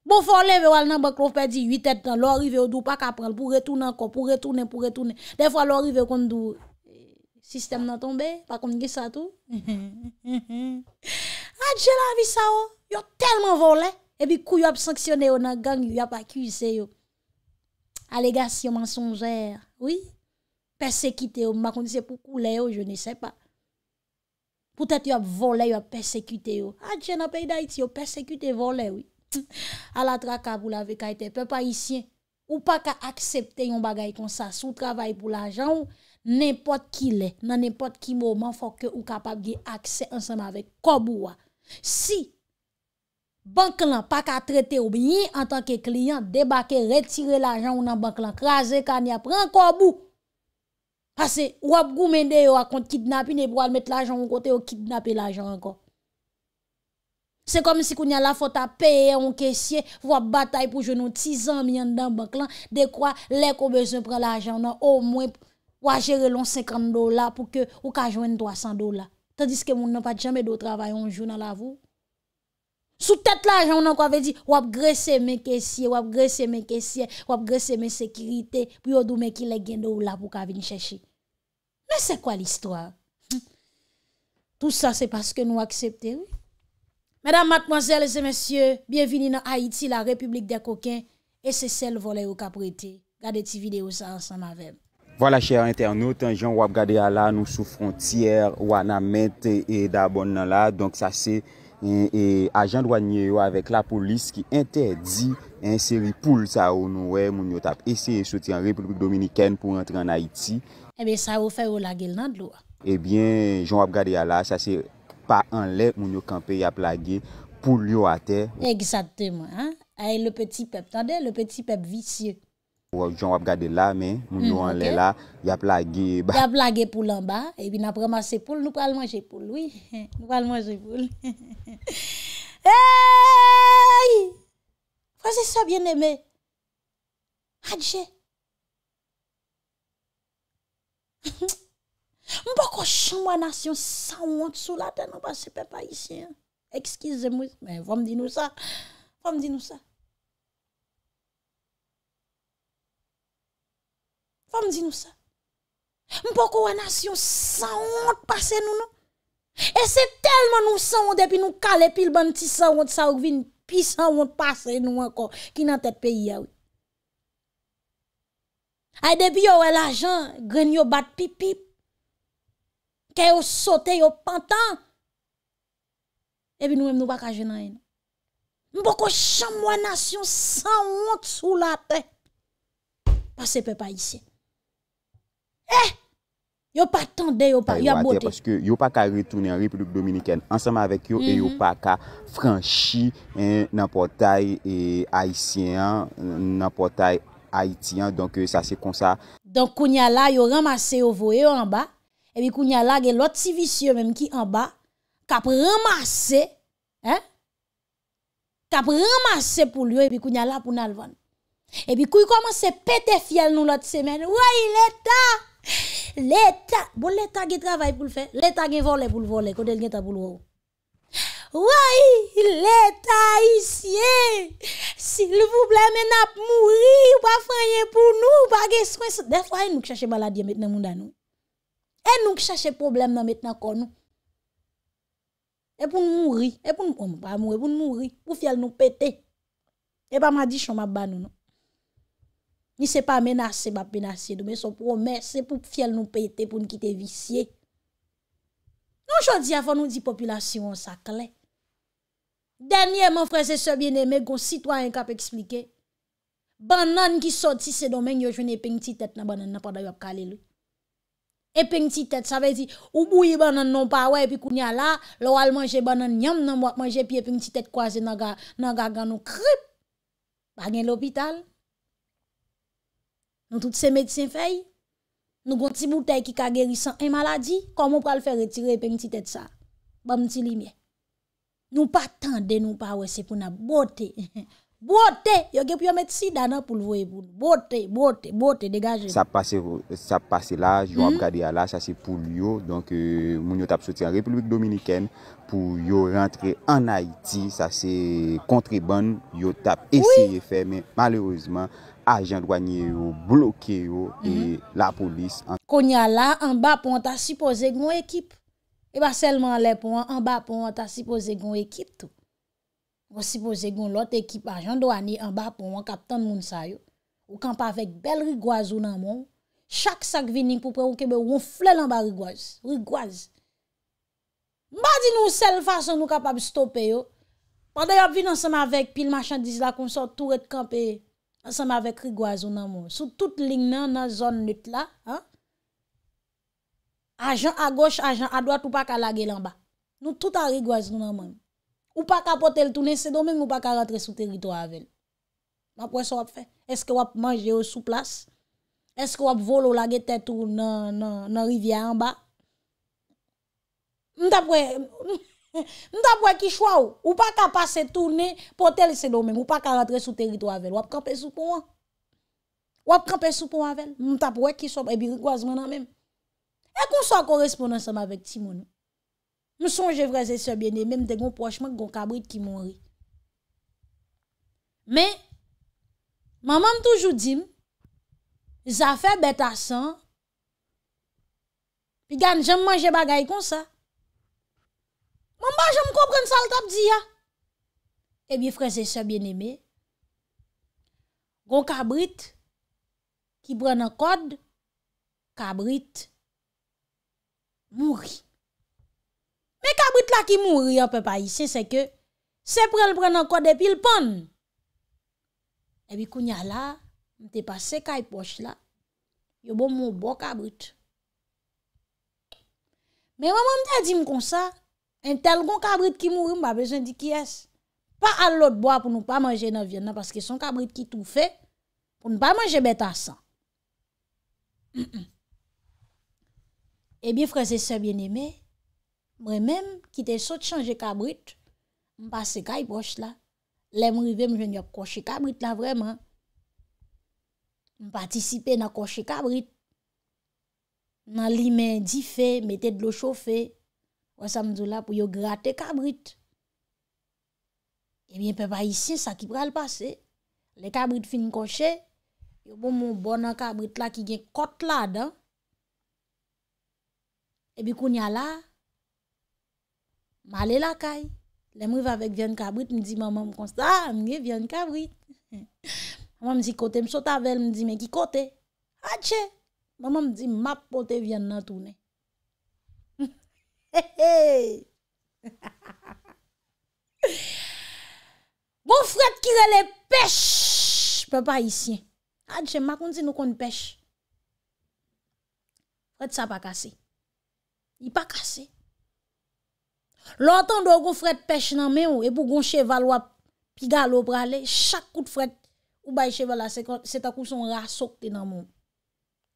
Bon, faut lever, ou nan banque, l'on perdu 8 têtes dans l'arrivée, ou dou pas qu'à prendre, pour retourner encore, pour retourner, pour retourner. Des fois, l'arrivée, qu'on dou, Sistem nan tombe, pa kon nge sa tou. Adjela avisa yo, yo telman vole. Ebi kou yo ap sanksyone yo nan gang, yo ap akuse yo. Alega si yo mensonger, oui. Persekite yo, makondise pou koule yo, je ne se pa. Poutet yo ap vole, yo ap persekite yo. Adjela pey da iti, yo persekite, vole yo. A la traka, vou la ve ka ete pe pa isyen. Ou pa ka aksepte yon bagay kon sa, sou travay pou la jan ou. nan nipot ki le, nan nipot ki mouman fok yo ou kapap ge akse ansem avèk kobou wa. Si bank lan pa ka trete ou bi yi an tanke kliyant debake retire l'ajan ou nan bank lan krasè ka ni apren kobou. Ase, wap gou mende yo akonde kidnapin e pou al met l'ajan ou kote yo kidnapin l'ajan ankon. Se kom si kou nyan la fote a peye ou kesye, wap batay pou jounou tizan miyan nan bank lan de kwa lek ou bezon pren l'ajan non, nan ou mwen pou ou à gérer l'on 50 dollars pour que ou ka joindre 300 dollars. Tandis que moun n'a pas jamais de travail un jour dans la vous. Sous tête l'argent, on encore veut dire, ou ap graisser mes caissiers, ou ap graisser mes caissiers, ou ap graisser mes sécurités, puis ou dou qui les gen là pour ka venir chercher. Mais c'est quoi l'histoire? Hum? Tout ça, c'est parce que nous acceptons. Oui? Mesdames, mademoiselles et messieurs, bienvenue dans Haïti, la République des coquins, et c'est celle volée au caprété. Regardez cette vidéo ça ensemble avec. Voilà, chère internaute, Jean Wap Gadeala, nou soufron tièr wana mette e dabon nan la. Donk sa se, agent douan nye yo avèk la polis ki entè di enseri poul sa ou nou wè moun yo tap. Ese yon soti an Republik Dominikèn pou rentre an Haiti. Ebe, eh sa ou fè ou lagèl nan dlou. Ebyen, eh Jean Wap Gadeala, sa se pa an lè moun yo kampe ya plage poul yo atè. Eksatèm, ae le peti pep. Tande, le peti pep visye. Ou jan wap gade la men, moun yo hmm, anle la, yap lage pou lamba, e bin ap remase pou l, nou pal manje pou l, oui, nou pal manje pou l. Hey, kwa se sa bien eme, adje, mwen pa kwa chan mwa nasyon sa mwant sou la ten, mwen pa se pe pa isye, ekskize mwen, mwen mwen mdi nou sa, mwen mdi nou sa. Mpo mdi nou sa Mpo kwa nasyon sa ond Pase nou nou E se telman nou sa ond epi nou kale Pil ban ti sa ond sa ouvin Pi sa ond pase nou ankon Ki nan tet pe yaw Ay debi yo wè la jan Gwen yo bat pipip Ke yo sote yo pantan Epi nou em nou bak aje nan en Mpo kwa chanm wè nasyon San ond sou la ten Pase pe pa isen Eh, yo pa tende, yo pa yu abote. Yo pa ka ritounen Republik Dominiken ansama vek yo, yo mhm. pa ka franshi nan potay e, Haitien, nan potay Haitien, donk yo sa se konsa. Donk kou nyala yo ramase yo voye yo anba, ebi kou nyala gen loti visye menm ki anba, kap ramase, kap ramase pou lyo, ebi kou nyala pou nanvan. Ebi kou yi komanse pete fiel nou loti semen, woy leta, L'Etat, bon l'Etat ge travaye pou l'fe, l'Etat ge vole pou l'vole, kou del gen ta pou l'vole. Woy, l'Etat isye, si l'poubleme nap mouri, ou pa fanyen pou nou, ou pa geswen. Defoye nou k chache baladiye metnen moun dan nou. E nou k chache probleme nan metnen kon nou. E pou nou mouri, e pou nou mouri, pou nou mouri, pou fyal nou pete. E pa ma di chon ma ban nou nou. Ni se pa menase bap menase do men so promese pou fiel nou peyete pou nou kite visye. Non jodi a fa nou di populasyon sakle. Dernye mwen prese se bieneme kon sitwa yon kap eksplike. Banan ki soti se domen yo jwen epeng titet nan banan napo dayo ap kale lou. Epeng titet sa ve di ou bouye banan non pa wey pi kounya la. Lo al manje banan nyam nan mwak manje pi epeng titet kwa ze nan ga gan nou krip. Bagen l'opital. Nou tout se medisyen fey, nou gwen ti boutei ki ka gerisan en maladi, kon moun pral fe retire pen yon ti tet sa, ban moun ti limye. Nou pa tende, nou pa wese pou nan bote. Bote! Yo gep yon medisyen danan pou l'voye boute. Bote, bote, bote, degaje moun. Sa passe la, jou an brade ya la, sa se pou l'yo, moun yo tap soti an Republik Dominiken, pou yo rentre an Haiti, sa se kontrebon, yo tap eseye fe, men malerouzman, ajen dwanye yo, blokye yo, e la polis. Konya la, an ba pou an ta sipoze gwen ekip. E ba selman le pou an, an ba pou an ta sipoze gwen ekip tou. Wan sipoze gwen lot ekip ajen dwanye an ba pou an kapten moun sa yo, ou kamp avek bel rigwazu nan moun, chak sak vinik pou pre ou kebe, ou woun fle lan ba rigwazi, rigwazi. Mba di nou sel fason nou kapab stope yo, pande yo vinansan avek pil machandiz la kon so tou ret kampe yo. Sama vek rigwazu nan moun. Sou tout ling nan, nan zon nut la. Ajan, a goch, ajan, a doat ou pa ka lage lan ba. Nou tout a rigwazu nan moun. Ou pa ka pote l toune, se domen ou pa ka rentre sou terito avèl. Mwen ap wè sou ap fè. Eske wap manje ou sou plas. Eske wap vol ou lage tè tou nan rivya an ba. Mwen ap wè... Mwen tap wè ki chwa ou Ou pa ka pase tourne Po tel se do men Ou pa ka rentre sou terito avèl Wap kapè sou pou an Wap kapè sou pou an avèl Mwen tap wè ki sou Ebi rikwaz mwen an men E kon sa korespondans am avèk ti moun Mwen sonje vreze se bine Mwen te goun pochman Goun kabrit ki moun ri Men Maman toujou dim Zafè betasan Pigan jem manje bagay kon sa Mwen bache m kon pren sal tap di ya. Ebi eh freze se bien eme. Gon kabrit. Ki pren an kod. Kabrit. Mouri. Me kabrit la ki mouri. An pe pa yise se ke. Se pren an kod epi l pon. Ebi eh kounya la. M te pase kay poch la. Yo bon moun bo kabrit. Me waman m dey adim kon sa. En tel gon kabrit ki mouri, mba bezon di kyes. Pa al lot bo a pou nou pa manje nan vyen nan, paske son kabrit ki tou fe, pou nou pa manje bet asan. E eh bi frase se bien eme, mwen menm ki te sot chanje kabrit, mba se kay poch la. Le mwen rive mwen jenye akoshe kabrit la vreman. Mwen patisipe nan akoshe kabrit. Nan li men di fe, mette dlo cho fe. Wè sa mzou la pou yo gratè kabrit. Ebyen pepa yisi, sa ki pral pase. Le kabrit fin kòche, yo bon moun bon an kabrit eh la ki gen kot la dan. Ebyen koun ya la, male la kay. Le mriva vek vyan kabrit, mdzi maman mkonsa, a, ah, mge vyan kabrit. Maman mdzi kote msot avèl, mdzi men ki kote. Ache, maman mdzi map pote vyan nan toune. Bo fred kirele pech, pe pa isyen. Adjen, makon si nou kon pech. Fred sa pa kase. I pa kase. Lontan do yo go fred pech nan men ou, e pou gon cheval wap pi galo prale, chak kout fred ou bay cheval la, se takou son rasok te nan moun.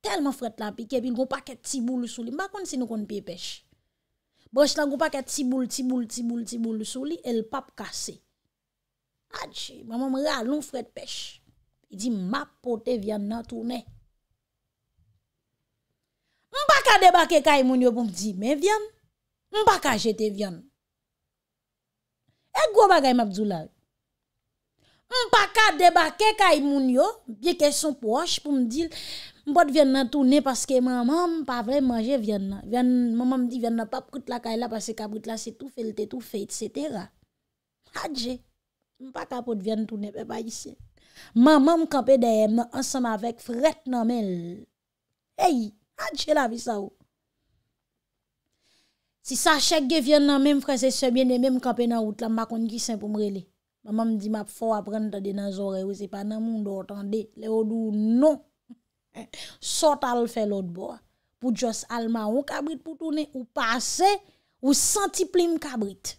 Telman fred la pi, kebi nou paket tibou lousou li, makon si nou kon pe pech. Brech langou pa ke tiboul, tiboul, tiboul, tiboul sou li, el pap kase. Adje, maman mre aloun fred pech. I di map pote vyan nan toune. Mpa ka debake kay moun yo pou mdi, men vyan. Mpa ka jete vyan. E gwo bagay mabzoulal. Mpa ka debake kay moun yo, biye kesyon pou waj pou mdi l. Mpote vyen nan toune paske maman pa vren manje vyen nan. Maman mdi vyen nan pap kout la kay la paske kabout la se tou felte, tou feyt, setera. Adje. Mpa kapot vyen nan toune pe pa yisi. Maman mkapè deyè mwen ansam avèk fret nan menl. Eyi, adje la vi sa ou. Si sa chèk gen vyen nan menm frese sebyen, menm mkapè nan out la, mbakon ki sen pou mrele. Maman mdi map fò apren tade nan zore ou, se pa nan moun do otande. Le ou dou nou. Sot al fe lot bo Pou jos al ma ou kabrit pou toune Ou pase ou senti pli m kabrit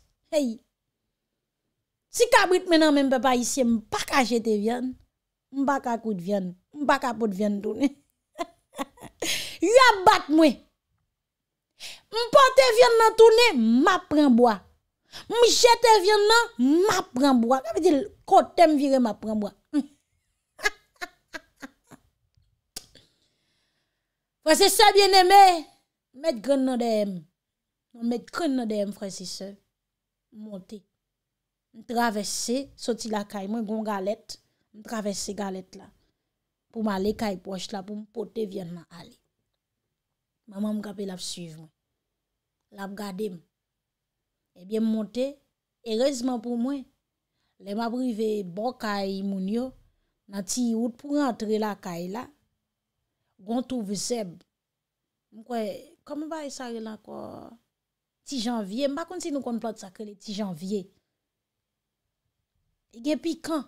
Si kabrit menan men bepa isye M baka jete vyen M baka kout vyen M baka pot vyen toune Ya bak mwe M pote vyen nan toune M apren bo M jete vyen nan M apren bo Kote m vire m apren bo Fwese sebyen eme, met gren nan deyem, non, met gren nan deyem fwese se, monte, travesse, soti la kay, mwen gwen galet, travesse galet la, pou mwen ale kay poch la, pou mwen pote vyen nan ale. Maman mwen kapel ap suivman, lap gadem, ebyen eh monte, e rezman pou mwen, le mwen prive bok kay moun yo, nati yout pou rentre la kay la, Gon tou vuseb. Mwen kwen, kwa mwen ba yon e sa yon la kwa, ti janvye, mwen ba konti nou kon plot sa kre le ti janvye. E gen pi kan,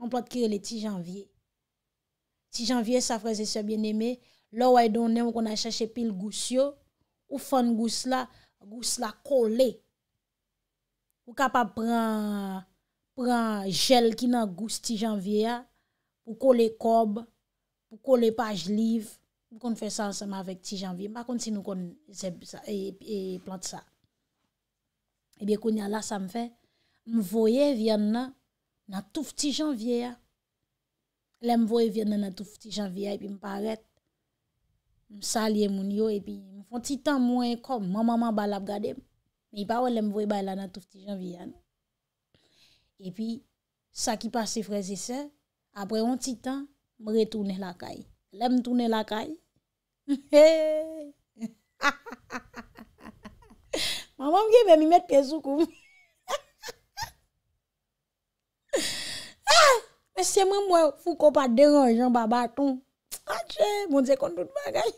kon plot kre le ti janvye. Ti janvye sa freze se bieneme, lo waj donen w kon a chache pil gousyo, ou fon gous la, gous la kole. Ou kap ap pran, pran jel ki nan gous ti janvye ya, ou kole kob, pou kole paj liv, m kon fè sa ansem avèk ti janvye, m pa kon si nou kon zèb sa, e, e plant sa. E bi kon yal la sa m fè, m voye vyen nan, nan touf ti janvye ya, le m voye vyen nan nan touf ti janvye ya, e pi m paret, m salye moun yo, e pi m fon titan mwen kom, mamanman balap gade, e pi m fè sa ansem avèk ti janvye ya, e pi sa ki pase freze se, apre m titan, Mre toune lakay. Lem toune lakay. Mamam ge, mwen mi met pe sou koum. Ah, mwen seman mwen fou kou pa deranjè mba batoun. Atche, mwen zekon tout bagay.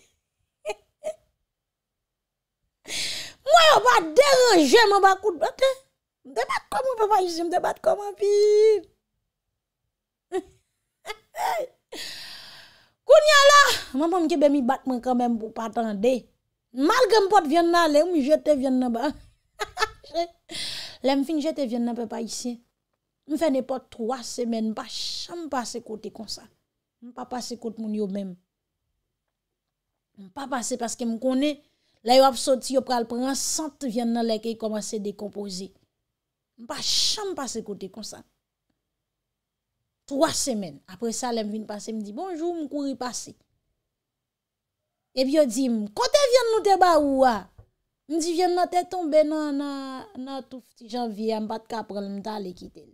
Mwen yon pa deranjè mba batoun. De bat koum, mwen pa vajizim de bat koum. Atche. Mwen pou nyala, mwen pou mwen ki be mi bat mwen kwa mwen pou patan de. Malke mwen pot vyen nan, lè mwen jete vyen nan ba. Lè mwen fin jete vyen nan pe pa isi. Mwen fè nè pot 3 semen, mwen pa chanm pase kote konsa. Mwen pa pase kote moun yo mèm. Mwen pa pase paske mwen konè. Lè yo ap soti yo pral pran, sant vyen nan lè ki yi komanse de kompozi. Mwen pa chanm pase kote konsa. Troa semen, apre sa le m vin pase, m di bonjou, m kouri pase. E bi yo di, kote vyan nou te ba ou a? M di vyan nan teton be nan touf ti jan vyan, m pat ka prel m ta le kite.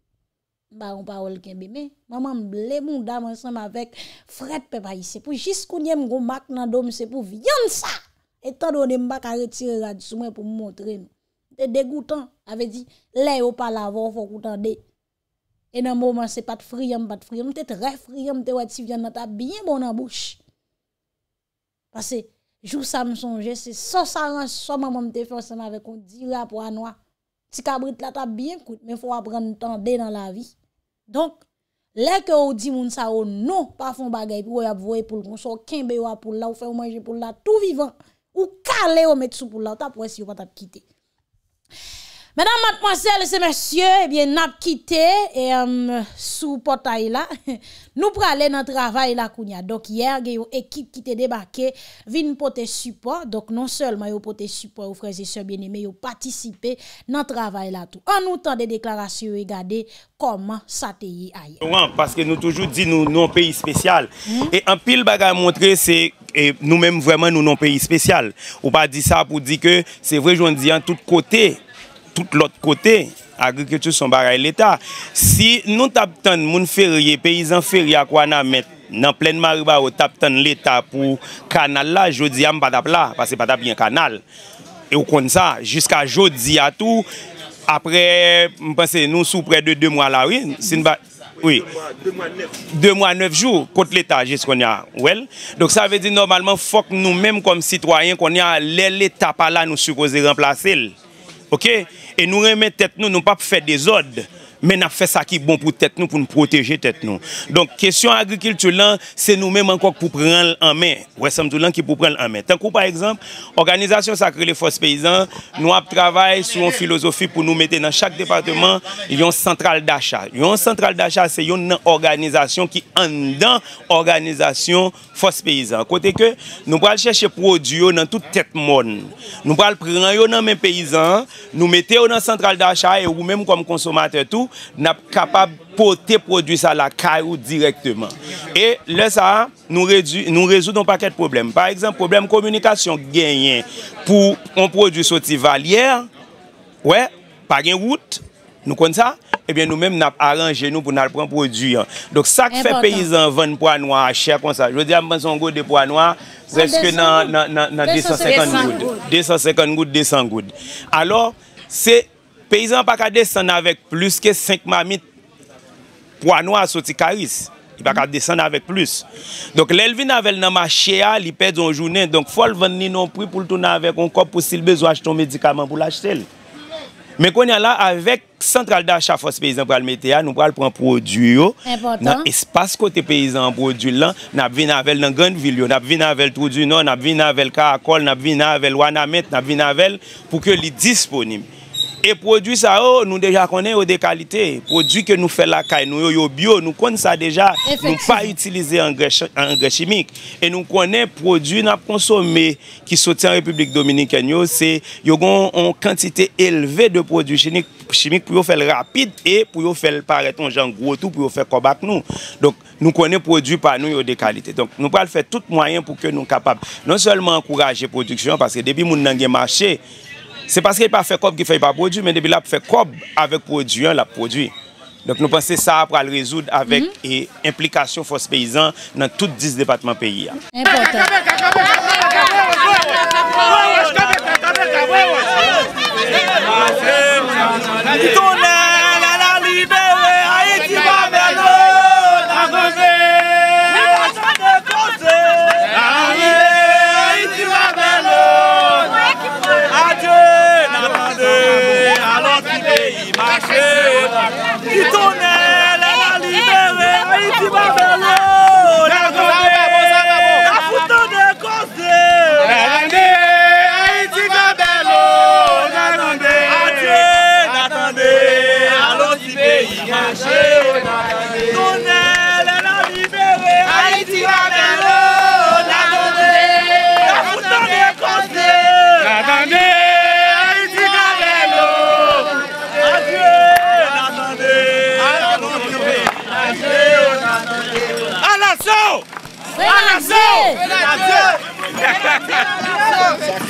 M ba ou pa ou lkebe, me, maman m ble moun dam ansem avek fret pe bayise pou jis kounye m goun mak nan dom se pou vyan sa! E tan do de m bak a retire radisoumen pou m montre. E degoutan, ave di, le yo pa lavo fokoutan dek. E nan mouman se pat friyam, pat friyam, te tre friyam, te wè ti vyan nan ta biyen bon nan bouch. Pase, jou sa msonje, se sa sa ran, sa maman te fèm seman vekou, di wè ap wè anwa. Ti kabrit la ta biyen kout, men fò wè ap rèm tan de nan la vi. Donk, lè ke ou di moun sa ou nou pa fon bagay, pou wè ap vwe poul kon, so kenbe wè poul la, ou fè ou manje poul la, tout vivan, ou kale ou met sou poul la, tap wè si wè pat ap kite. Madame Matponsel, se monsye, ebyen eh nap kite, euh, sou potay la, nou prale nan travay la kounya. Dok yer ge yo ekip kite debake, vin potay support, dok non selman yo potay support ou freze se bine, me yo patisipe nan travay la tou. An nou tan de deklarasyo e gade, koman sa teye aye. Sou an, paske nou toujou di nou non peyi spesyal. E an pil bagay montre, se nou menm vreman nou non peyi spesyal. Ou pa di sa pou di ke, se vrejoun di an tout kotey, Pout l'ot kote, agriketu son baray l'Etat. Si nou tap tan moun ferye, peyizan ferye akwa nan met, nan plen mary ba ou tap tan l'Etat pou kanal la, jodi am patap la, pase patap yon kanal. E ou kon sa, jiska jodi atou, apre, mpense nou sou pre de 2 mwa la, oui, sin ba... Oui, 2 mwa 9, 2 mwa 9 jou, kont l'Etat jis kon ya, ouel. Dok sa ve di normalman fok nou menm kom sitwoyen kon ya lè l'Etat pa la nou sukozi remplase l. Ok? nou remè tèt nou, nou pa pou fè dezod men ap fè sa ki bon pou tèt nou, pou nou proteje tèt nou. Donk, kèsyon agrikil tù lan, se nou men man kòk pou prèn l'anmen. Wè sèm tù lan ki pou prèn l'anmen. Tenkou, par exemple, Organizasyon Sakrile Fos Pèizan, nou ap travay sou yon filosofi pou nou mette nan chak departement yon sentral d'achat. Yon sentral d'achat, se yon nan organizasyon ki an dan organizasyon Fos Pèizan. Kote ke, nou pral chèche prodyo nan tout tèt mon. Nou pral prèn yon nan men pèizan, nou mette yon nan sentral d'achat, e ou mèm kòm kons nap kapab pote prodwisa la karou direktman. E lè sa, nou rezoudon pa ket problem. Par exemple, problem komunikasyon genyen pou on prodwis soti valyer, wè, pa gen wout, nou kon sa, ebyen eh nou menm nap aranje nou pou nan pran prodwyan. Sak fe peyizan 20 pwa noa, jwè diyan mpenson gout de pwa noa, wè eske nan 250 gout. 250 gout, 200 gout. Alors, se peyizan pa ka desan avèk plus ke 5 mamit pou anwa a soti karis i pa ka desan avèk plus donk lèl vi navel nan ma chea li pèd yon jounen donk fol vèl ni nonpri pou l'toun avèk yon kop pou sil bezwa achet yon medikaman pou l'achetel men kon yon la avèk sentral da achafos peyizan pral metè ya nou pral pran produyo nan espas kote peyizan produyo lan nap vi navel nan gand vil yo nap vi navel troudy non, nap vi navel ka akol nap vi navel wana met, nap vi navel pou ke li disponim E prodwi sa yo, oh, nou oh, deja konen yo de kalite. Prodwi ke nou fe lakay nou yo yo bio, nou konen sa deja, nou pa utilize angre chimik. E nou konen prodwi nap konsome ki sotan Republik Dominik en yo, se yo gon an kantite eleve de prodwi chimik pou yo fel rapide e pou yo fel pareton jan grotou pou yo fel kobak nou. Donk nou konen prodwi pa nou yo de kalite. Donk nou pral fe tout mwayen pou ke nou kapab. Non selman akouraje prodwiksyon, paske debi moun nan gen mache, Se paske e pa fe kob ki fe e pa prodwi, men debi la fe kob avek prodwi an la prodwi. Dok nou pense sa apre al rezoud avek e implikasyon fos peyizan nan tout 10 departement peyi a.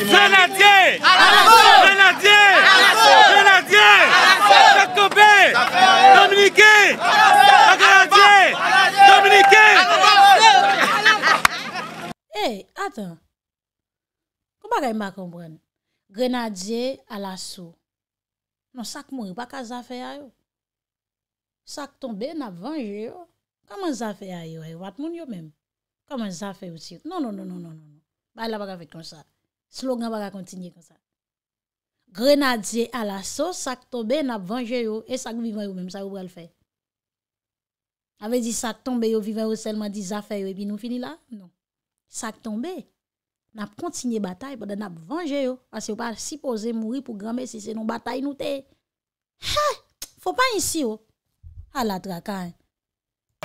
Grenadier! Alassou! Grenadier! Alassou! Grenadier! Alassou! Saka kope! Dominike! Alassou! Grenadier! Dominike! Alassou! Hey, atan. Kou bagay mba kompren? Grenadier Alassou. Non sak mouni baka zafey a yo. Sak tombe na vange yo. Kaman zafey a yo? Kaman zafey yo? Non, non, non. Bay la baga vekonsa. Slogan wak a kontinye kon sa. Grenadier ala so, sak tobe, nap venje yo, e sak vivan yo, mèm sa wou wèl fè. Awe di sak tombe yo, vivan yo, selman di zafè yo, epi nou fini la? Non. Sak tombe, nap kontinye batay, poda nap venje yo. Asi wou pa si pose mouri pou grame si se nou batay nou te. Ha! Fò pa insi yo. Ala draka an.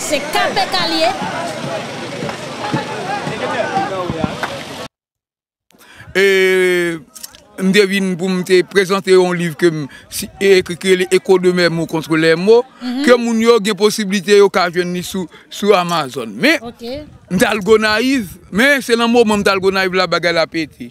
Se kape kalye. E, mde vin pou mte prezante yon liv kem si ekrekele ekode mè mò kontre lè mò mhm. kem moun yon gen posibilite yon kajen ni sou Amazon. Me, m dal gona iz. Me, se nan mou m dal gona iz la bagay la peti.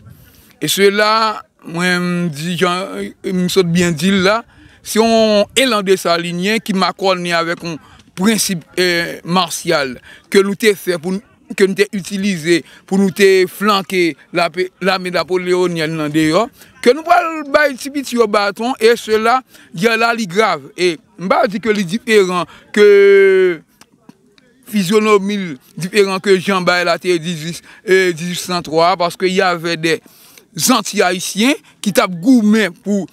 E sou la, m di jan, m sot bien dil la. Si yon elan de sa linye ki makon ni avek yon prinsip eh, martial ke nou te fè pou nou te utilize pou nou te flanke la mèdapolèo nyan nan deyon, ke nou wèl baye ti biti yo baton e cela yalali grav. E mba di ke li diperan ke fisonomil diperan ke jan baye la te 1803 paske yave de zanti haisyen ki tap goumen pou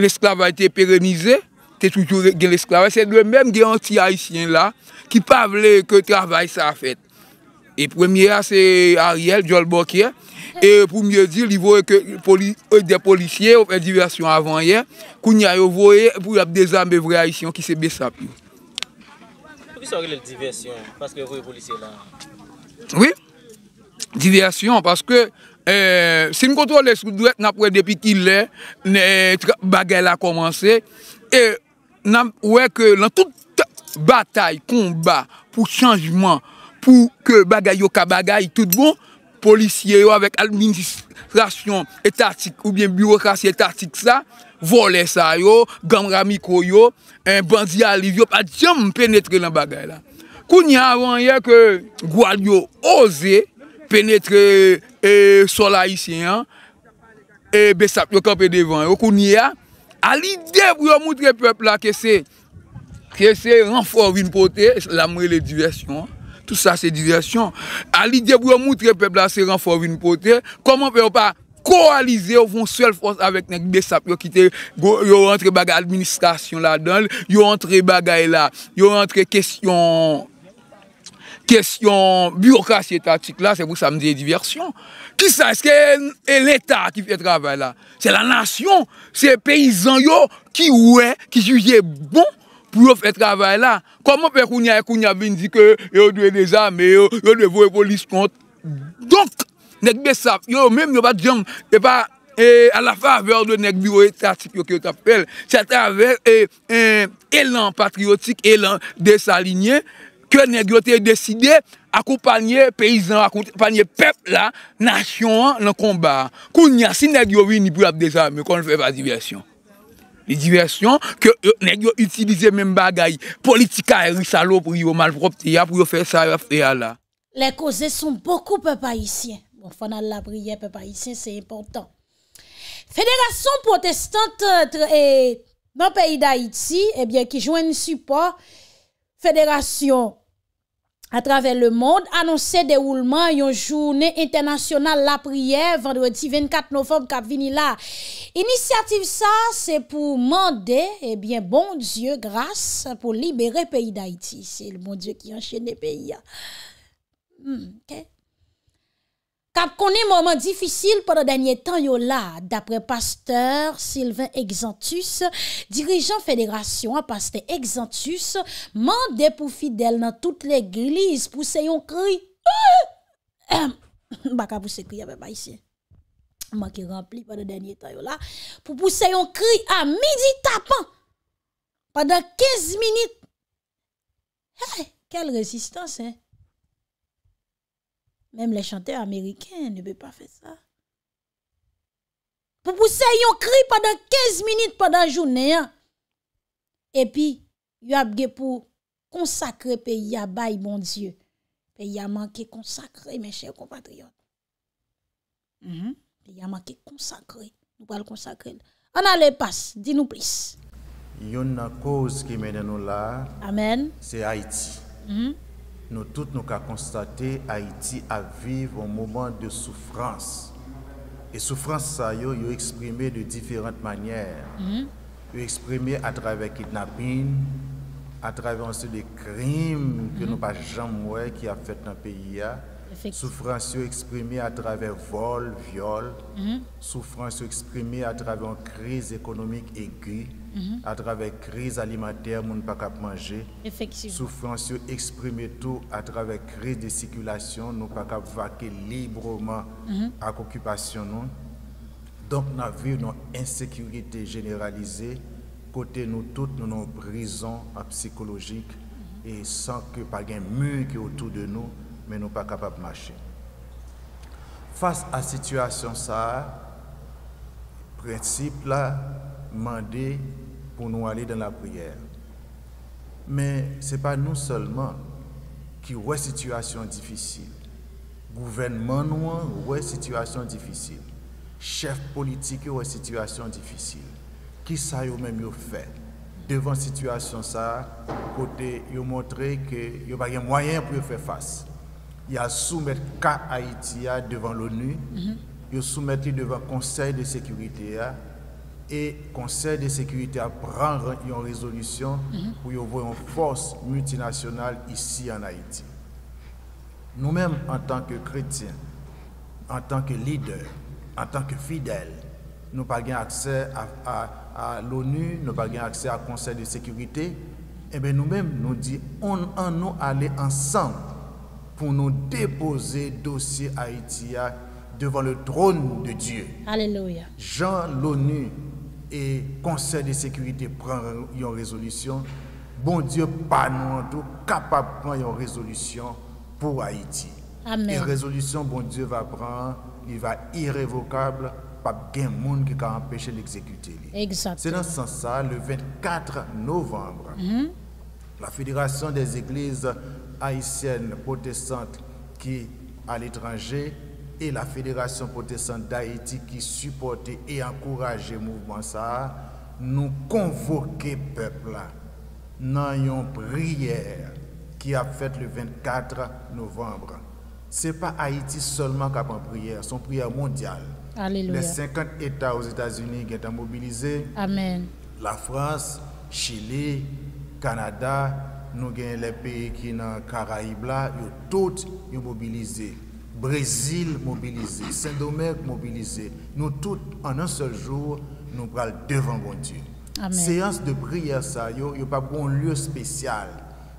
l'esklave a te perenize. Euh, se toujou gen l'esklave, se dwen menm gen an ti haisyen la, ki pa vle ke travay sa afet. E premye a se Ariel, Joel Bokye, e pou mye di li vwe ke polisye ou pe divasyon avan ye, kou nye a yo vwe pou ap de zame vwe haisyen ki se besa pi. Pou ki sa wile divasyon, paske vwe polisye la? Oui, divasyon, paske, se m euh, kontou an de sou dwek na pre depi ki lè, bagay la komanse, e... nan tout batay, konba, pou chanjman, pou ke bagay yo ka bagay, tout bon, polisye yo avèk administrasyon etatik ou bien birokrasye etatik sa, vole sa yo, gamra mikoy yo, en bandi aliv yo, pa djam penetre nan bagay la. Kouni avan ye ke gwal yo oze penetre eh, sola yisi an, e eh, besap yo kapè devan yo, kouni ya, A li de pou yon moutre pepl la ke se renfor vin pote, la mre le diversyon, tout sa se diversyon, a li de pou yon moutre pepl la se renfor vin pote, koman pe yon pa koalize yon foun sel fons avek nek besap, yon ki te yon rentre bagay administasyon la don, yon rentre bagay la, yon rentre kesyon... Kèsyon byokrasi etatik la, se pou sa mdiye diversyon. Ki sa, eske l'Etat ki fè travè la? Se la nasyon, se peyizan yo ki ouè, ki jujè bon pou yo fè travè la. Koman pe kounya e kounya bindi ke yo dwe de zame yo, yo dwe vo e vo lis kont? Donk, nek besap, yo mèm yo bat jom, se pa, e, a la faveur de nek byo etatik yo ki yo tapel, se a travè, e, e, elan patriotik, elan desalinyen, ke negyo te deside akoupanye peyizan, akoupanye pepl la, nasyon lan komba. Kou nyasi negyo vi ni pou ap desan, me kon fè pa diversyon. Li diversyon ke negyo utilize men bagay, politika e risalo pou yo malvrop teya, pou yo fè sarè fè ya la. Le koze son pokou pepayisyen. Mon fò nan la priye pepayisyen, se important. Fèderasyon protestante nan peyi da Iti, ebyen eh ki jwenni support, fèderasyon protestante, A travèl le moun, anonsè dè oulman yon jounè internasyonal la priè, vendredi 24 novem kap vini la. Inisyatif sa, se pou mandè, ebyen, eh bon dieu, gras, pou libere peyi d'Haïti. Se le bon dieu ki anchenè peyi. Ok. Kap koni mouman difisil padan danye tan yo la, dapre pasteur Sylvain Exantus, dirijan federation a pasteur Exantus, mande pou fidel nan tout l'eglise pou se yon kri, ah! baka pou se kri apen pa isi, man ki rempli padan danye tan yo la, pou pou se yon kri a midi tapan, padan 15 minit, hey, kel rezistansen? Mem bon mm-hmm. le chanteur Ameriken ne be pa fe sa. Pou pou se yon kri padan 15 minute padan jounen ya. Epi, yon apge pou konsakre pe yabay, bon Diyo. Pe yaman ke konsakre, men chèr kompatriyon. Pe yaman ke konsakre. Mou pal konsakre. Ana le pas, di nou plis. Yon na kouz ki mènen nou la, Amen. Se Haiti. Mm-hmm. Nou tout nou ka konstate Haïti a vive ou mouman de soufrans. E soufrans sa yo yo eksprime de diferent manyer. Mm-hmm. Yo eksprime mm-hmm. a travè kidnapin, a travè anse de krim ke nou pa jan mwè ki a fèt nan peyi ya. Soufrans yo eksprime a travè vol, viol. Mm-hmm. Soufrans yo eksprime a travè an kriz ekonomik e gwi. Mhm. à travers crise alimentaire, pouvons pas manger. Souffrance exprimer tout à travers crise de circulation, nous pas cap vaquer librement avec mhm. à occupation nous. Donc nous avons une insécurité généralisée côté nous toutes nous une prison psychologique mhm. et sans que pas un mur autour de nous mais nous pas capable de marcher. Face à situation ça principe là demander pour nous aller dans la prière. Mais ce n'est pas nous seulement qui avons situation difficile. Gouvernement, nous situation difficile. Chef politique, ouais situation difficile. Qui ça, yo même, fait devant situation ça, côté, yo montré que yo pas de moyen pour faire face. Il a soumettre cas Haïti devant l'ONU, il mm mm-hmm. soumettre devant Conseil de sécurité et Conseil de sécurité a prendre une résolution mhm. pour y avoir une force multinationale ici en Haïti. Nous-mêmes, en tant que chrétiens, en tant que leaders, en tant que fidèles, nous n'avons pas accès à, l'ONU, nous n'avons pas accès au Conseil de sécurité. Eh bien nous-mêmes, nous disons, on en nous aller ensemble pour nous déposer dossier Haïti devant le trône de Dieu. Alléluia. Jean l'ONU et Conseil de sécurité prend une résolution, bon Dieu, pas nous, tout capable de prendre une résolution pour Haïti. Une résolution, bon Dieu va prendre, il va irrévocable, pas de monde qui va empêcher l'exécuter. C'est dans ce sens-là, le 24 novembre, mm-hmm. la Fédération des églises haïtiennes protestantes qui à l'étranger et la Fédération protestante d'Haïti qui supportait et encourageait le mouvement ça, nous convoquer peuple dans une prière qui a fait le 24 novembre. Ce n'est pas Haïti seulement qui a pris prière, son prière mondiale. Alléluia. Les 50 États aux États-Unis qui sont mobilisés. Amen. La France, Chili, Canada, nous avons les pays qui sont dans les Caraïbes, ils ont tous mobilisés. Brésil mobilisé, Saint-Domingue mobilisé, nous tous en un seul jour, nous prenons devant Dieu. Séance de prière, ça, il n'y a pas bon lieu spécial.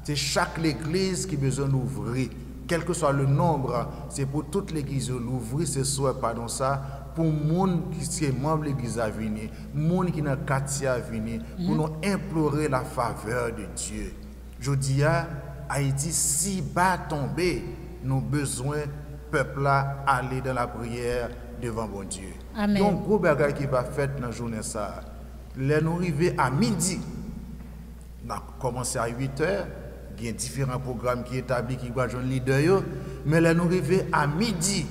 C'est chaque l'église qui a besoin d'ouvrir. Quel que soit le nombre, c'est pour toute l'église d'ouvrir ce soir, pardon ça, pour les gens qui sont membre de l'Église à venir, les gens qui sont dans le quartier à venir, pour mhm. nous implorer la faveur de Dieu. Je dis Haïti, si bas tombé, nous avons besoin peuple-là aller dans la prière devant mon Dieu. Donc, gros bagage qui va faire dans la journée, ça. Là nous arrivés à midi, on a commencé à 8 h il y a différents programmes qui établis qui va leader, mais là nous arrivés à midi,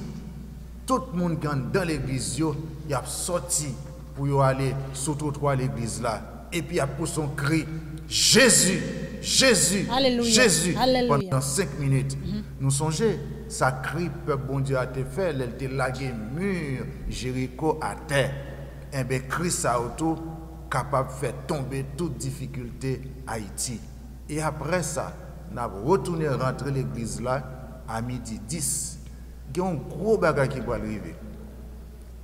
tout le monde dans l'église, il a sorti pour aller sous trois l'église là. Et puis, il a poussé son cri, Jésus, Jésus, Jésus, pendant 5 minutes. Mhm. Nous songeons sa peuple bon Dieu a été fait, elle te lagué mur, Jéricho à terre. Et eh bien, Christ a autour capable de faire tomber toute difficulté à Haïti. Et après ça, on a retourné rentrer l'église là à midi 10. Il y a un gros bagage qui va arriver.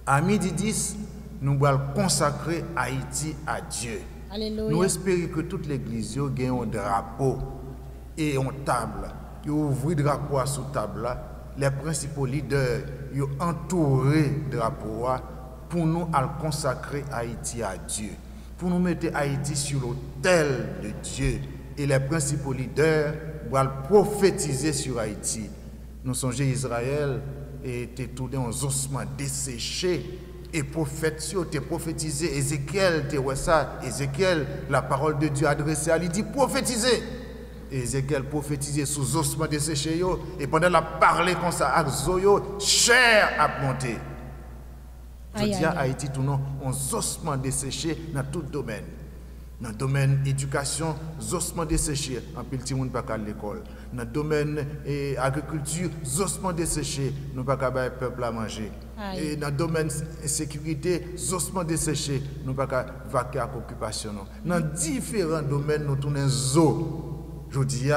À midi 10, nous allons consacrer Haïti à Dieu. Nous espérons que toute l'église ait un drapeau et une table ils ouvert le drapeau sous table Les principaux leaders, ont entouré le drapeau pour nous consacrer Haïti à Dieu. Pour nous mettre Haïti sur l'autel de Dieu. Et les principaux leaders vont prophétiser sur Haïti. Nous songeons Israël et était tout dans un ossement desséché et prophète prophétisé Ézéchiel ça Ézéchiel la parole de Dieu adressée à lui dit prophétisez et Ézéchiel prophétisait sous ossements desséchés et pendant la parler comme ça avec Zoyo, chair a monté. Je dis à Haïti, tout non, on ossements desséché dans tout domaine. Dans le domaine éducation, ossements desséchés, en petit monde pas à l'école. Dans le domaine agriculture, ossements desséché, nous pas le peuple à manger. Et dans le domaine sécurité, ossements desséché, nous pas vaquer à l'occupation. Dans différents domaines, nous tournons zoo. Je dis,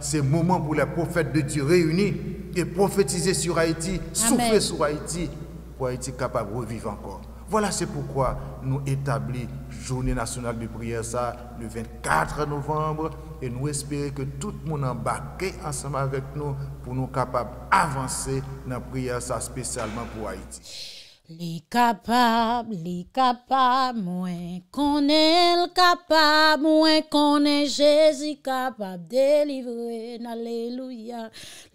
c'est le moment pour les prophètes de Dieu réunis et prophétiser sur Haïti, souffrir sur Haïti, pour Haïti capable de revivre encore. Voilà, c'est pourquoi nous établissons Journée nationale de prière ça le 24 novembre et nous espérons que tout le monde embarque ensemble avec nous pour nous capables d'avancer dans la prière ça spécialement pour Haïti. Li kapab, li kapab, mwen kone l kapab, mwen kone jesi kapab delivre, aleluya.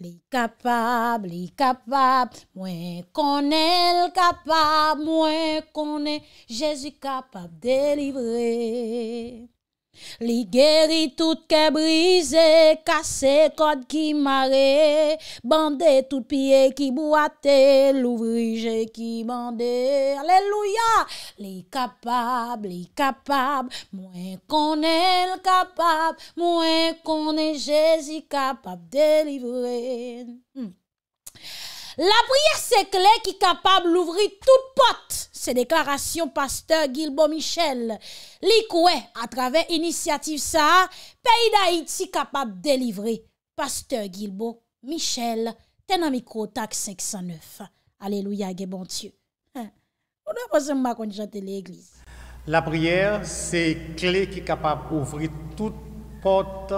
Li kapab, li kapab, mwen kone l kapab, mwen kone jesi kapab delivre. Li geri tout ke brise, kase kote ki mare, bande tout pie ki boate, louvrije ki bande, aleluya, li kapab, li kapab, mwen konel kapab, mwen konel jesi kapab delivre. Hmm. La prière, c'est clé qui est capable d'ouvrir toute porte. C'est déclaration pasteur Gilbo Michel. L'ICOE, à travers initiative ça, pays d'Haïti capable de délivrer. Pasteur Gilbo Michel, t'es dans micro 509. Alléluia, bon Dieu. Hein? On a l'église. La prière, c'est clé qui est capable d'ouvrir toute porte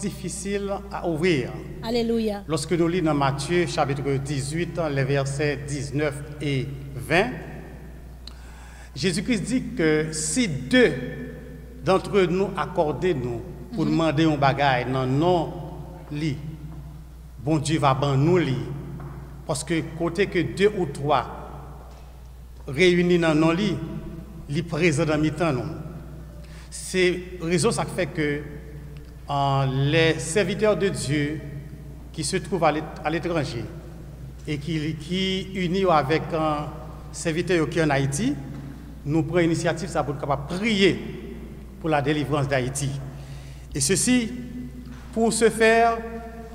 difficile à ouvrir. Alléluia. Lorsque nous lisons Matthieu chapitre 18, les versets 19 et 20, Jésus-Christ dit que si deux d'entre nous accordaient nous pour mhm. demander un bagage dans non li, bon Dieu va ban nous li. Parce que côté que deux ou trois réunis dans non li, li présent dans mi-temps C'est raison ça fait que les serviteurs de Dieu qui se trouvent à l'étranger et qui, qui unis avec un serviteur qui est en Haïti, nous prenons l'initiative ça pour prier pour la délivrance d'Haïti. Et ceci, pour ce faire,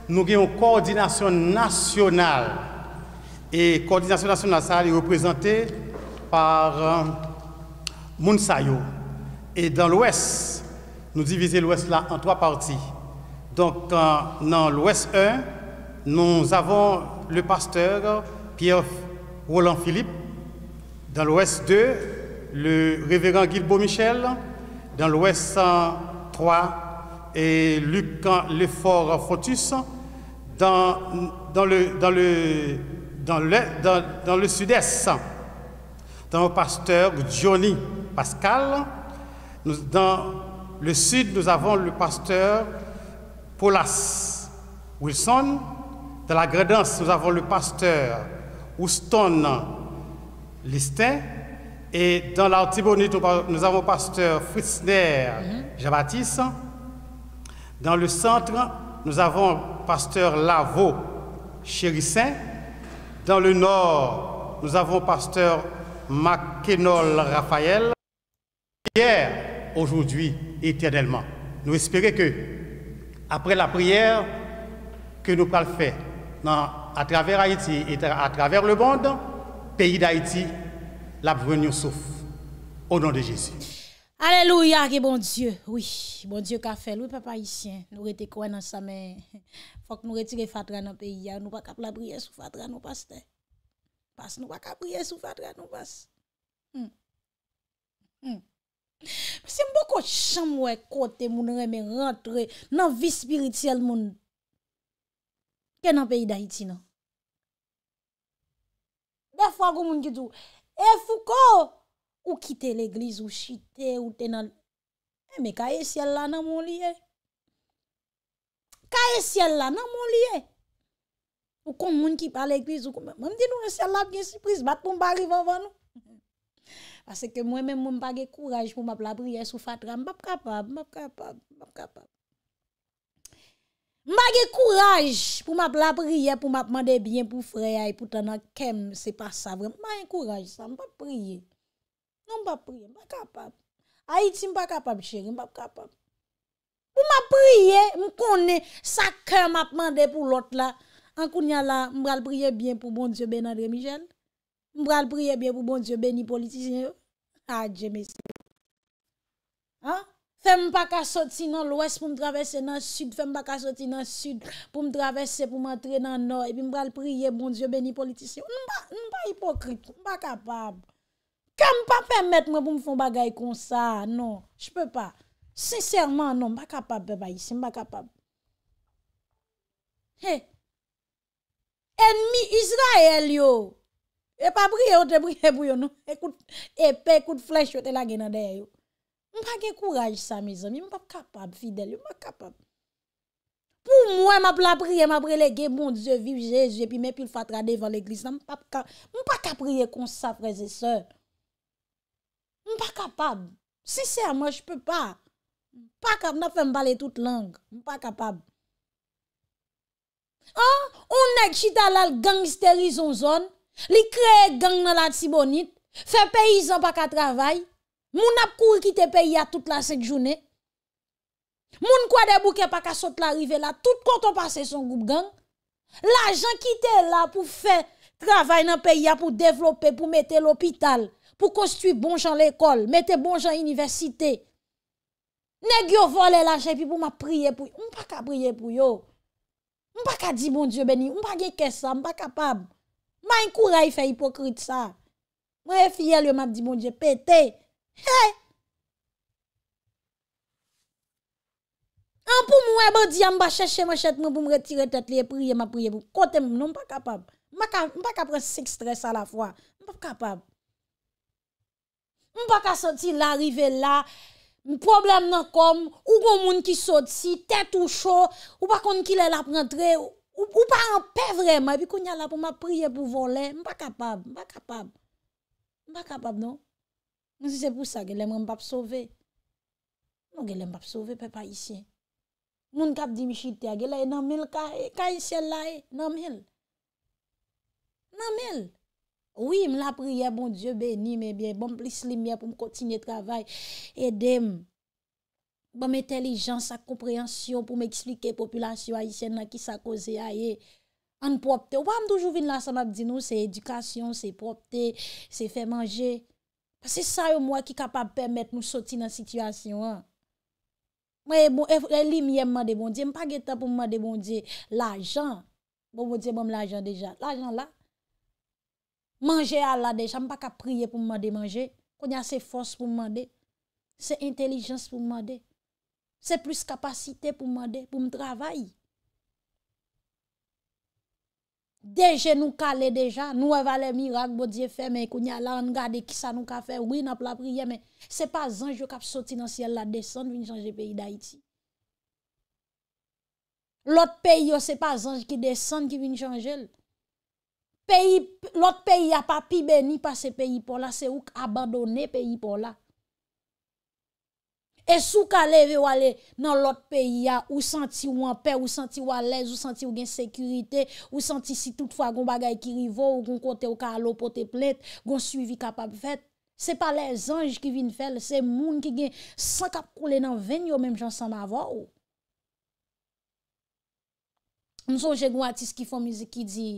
nous avons une coordination nationale. Et la coordination nationale, est représentée par euh, Mounsayo. Et dans l'Ouest, nous divisons l'Ouest là en trois parties. Donc, dans l'Ouest 1, nous avons le pasteur Pierre Roland Philippe. Dans l'Ouest 2, le révérend Guilbeau Michel. Dans l'Ouest 3, et Luc euh, Lefort Fotus. Dans, dans, le, dans, le, dans, le, dans, le sud-est, dans le pasteur Johnny Pascal, dans le sud, nous avons le pasteur Paulas Wilson. Dans la Grédence, nous avons le pasteur Houston Listin. Et dans l'antibonite, nous avons le pasteur Fritzner mhm. jean Dans le centre, nous avons le pasteur Lavaux Chérissin. Dans le nord, nous avons le pasteur McKenol Raphaël. Hier, aujourd'hui, éternellement. Nous espérons que, après la prière que nous allons faire à travers Haïti et à travers le monde, pays d'Haïti, la nous souffre. Au nom de Jésus. Alléluia, que bon Dieu. Oui, bon Dieu qu'a fait. Oui, papa haïtien, nous rete quoi dans sa main. faut que nous retirions Fatra dans le pays. Ah, nous pas la prière sous Fatra, nous pasteur. Parce nous pas capable prier sous Fatra, nous pasteur. Hmm. Hmm. Se mbo ko chamwe kote moun reme rentre nan vi spiritiyel moun, ke nan peyi da iti nan? Befwa goun moun gidou, e eh, fwoko ou kite l'egliz ou chite ou tenan, e me ka e siel la nan eh, moun liye? Ka e siel la nan moun liye? Fwoko moun ki pa l'egliz ou kome, mwen di nou e eh, siel la gen sipriz bat moun bari vavan nou? Asè ke mwen men mwen mba ge kouraj pou mba plabriye sou fatra. Mbap kapab, mbap kapab, mbap kapab. Mba ge kouraj pou mba plabriye pou mba pman de byen pou freyay pou tanak kem. Se pa sa vremen. Mba yon kouraj sa. Mbap priye. Non mbap priye. Mbap kapab. Ayit si mbap kapab, chere. Mbap kapab. Pou mba priye, mkone, sakè mba pman de pou lot la. An koun ya la, mbral priye byen pou bon Diyo ben André Mijel. Mbra l priye biye pou bon Diyo beni politisyen yo. Adje ah, mesi. Fè m pa ka soti nan l ouest pou m travesse nan sud. Fè m pa ka soti nan sud pou m travesse pou m entre nan nord. E pi m bra l priye bon Diyo beni politisyen yo. M pa hipokrit. M pa kapab. Kè m pa fèm met mwen pou m fon bagay kon sa. Non. J pe pa. Sensèrman non. M pa kapab beba yisi. M pa kapab. Enmi Israel yo. E pa priye ou te priye pou yon nou. Ekout epè, ekout flèch yote la genade yo. M pa gen kouraj sa, mis ami, m pa kapab, fidèl yo, m pa kapab. Pou mwen, m ap la priye, m ap relege, bon, zè, viv, zè, zè, pi mè, pi l fatrade, van l'eklis nan, m pa kapab. M pa kapab priye kon sa, prezè, sè. M pa kapab. Sèsè, a man, j pe pa. M pa kapab, nan fèm bale tout lang. M pa kapab. An, ou nèk chita lal gangisteri zon zon, Li crée gang dans la Tibonite, fait paysan pas qu'à travail. Moun ap qui quitter pays à toute la cinq journée. Moun quoi des bouquets pas ka sauter la rive là, tout quand on passe son groupe gang. L'argent qui était là pour faire travail dans pays pour développer, pour mettre l'hôpital, pour construire bon gens l'école, mettre bon gens université. Nèg yo volé l'argent puis pour m'a prier pour, on pas qu'à prier pour yo. On pas qu'à dire bon Dieu béni, on pas qu'à ça, on pas capable. Ma yon koura yon fè hipokrite sa. Mwen yon e fiyèl yon mabdi moun jè pété. An pou mwen wè bè di yon mba chè chè mè chèt mè pou mre tirè tèt lè yon priye mè priye mou. Kote moun, mwen mpa kapab. Mwen mpa kapre sèk stres a la fwa. Mwen mpa kapab. Mwen mpa ka soti la, rive la. Mwen problem nan kom. Ou moun moun ki soti, tèt ou chò. Ou mpa kon ki lè la prantre ou. Ou pa an pe vreman, pi kou nya la pou ma priye pou vole, m pa kapab, m pa kapab. M pa kapab, non? M se se pou sa, gelem an pap sove. Non gelem pap sove, pe pa isye. Moun kap di mi chite, gelem nanmel ka, e ka isye la e, nanmel. Nanmel. Ou im la priye, bon Diyo beni, m e biye, bon plis li miye pou m kontine travay, edem. Bom entelijans, sa komprensyon pou m'ekslike populasyon ayisyen nan ki sa koze a ye. An propte. Ou pa m'doujou vin la sanak di nou se edukasyon, se propte, se fe manje. Se sa yo mwa ki kapab pemet nou soti nan sityasyon. Mwen e li miye mwande bondye. Mpa geta pou mwande bondye lajan. Mwen mwande bondye mwande lajan deja. Lajan la. Mwange ala deja. Mpa ka priye pou mwande manje. Konye ase fos pou mwande. Se entelijans pou mwande. Se plus kapasite pou mwande, pou mtravay. Deje nou kale deja, nou avale mirak bo diye fe, men kou nyalan gade ki sa nou ka fe, wina pou la priye men. Se pa zanj yo kap soti nan siel la, desan vini chanje peyi da iti. Lot peyi yo se pa zanj ki desan ki vini chanjel. Lot peyi yo pa pi beni pa se peyi pou la, se ouk abandone peyi pou la. E sou ka leve wale nan lot peyi ya, ou santi ou anpe, ou santi ou alez, ou santi ou gen sekurite, ou santi si toutfwa goun bagay ki rivo, ou goun kote ou ka alo pote plet, goun suivi kapap fet. Se pa les anj ki vin fel, se moun ki gen sankap koule nan ven yo menm jan san ava ou. Mso jè goun atis ki fòmize ki di...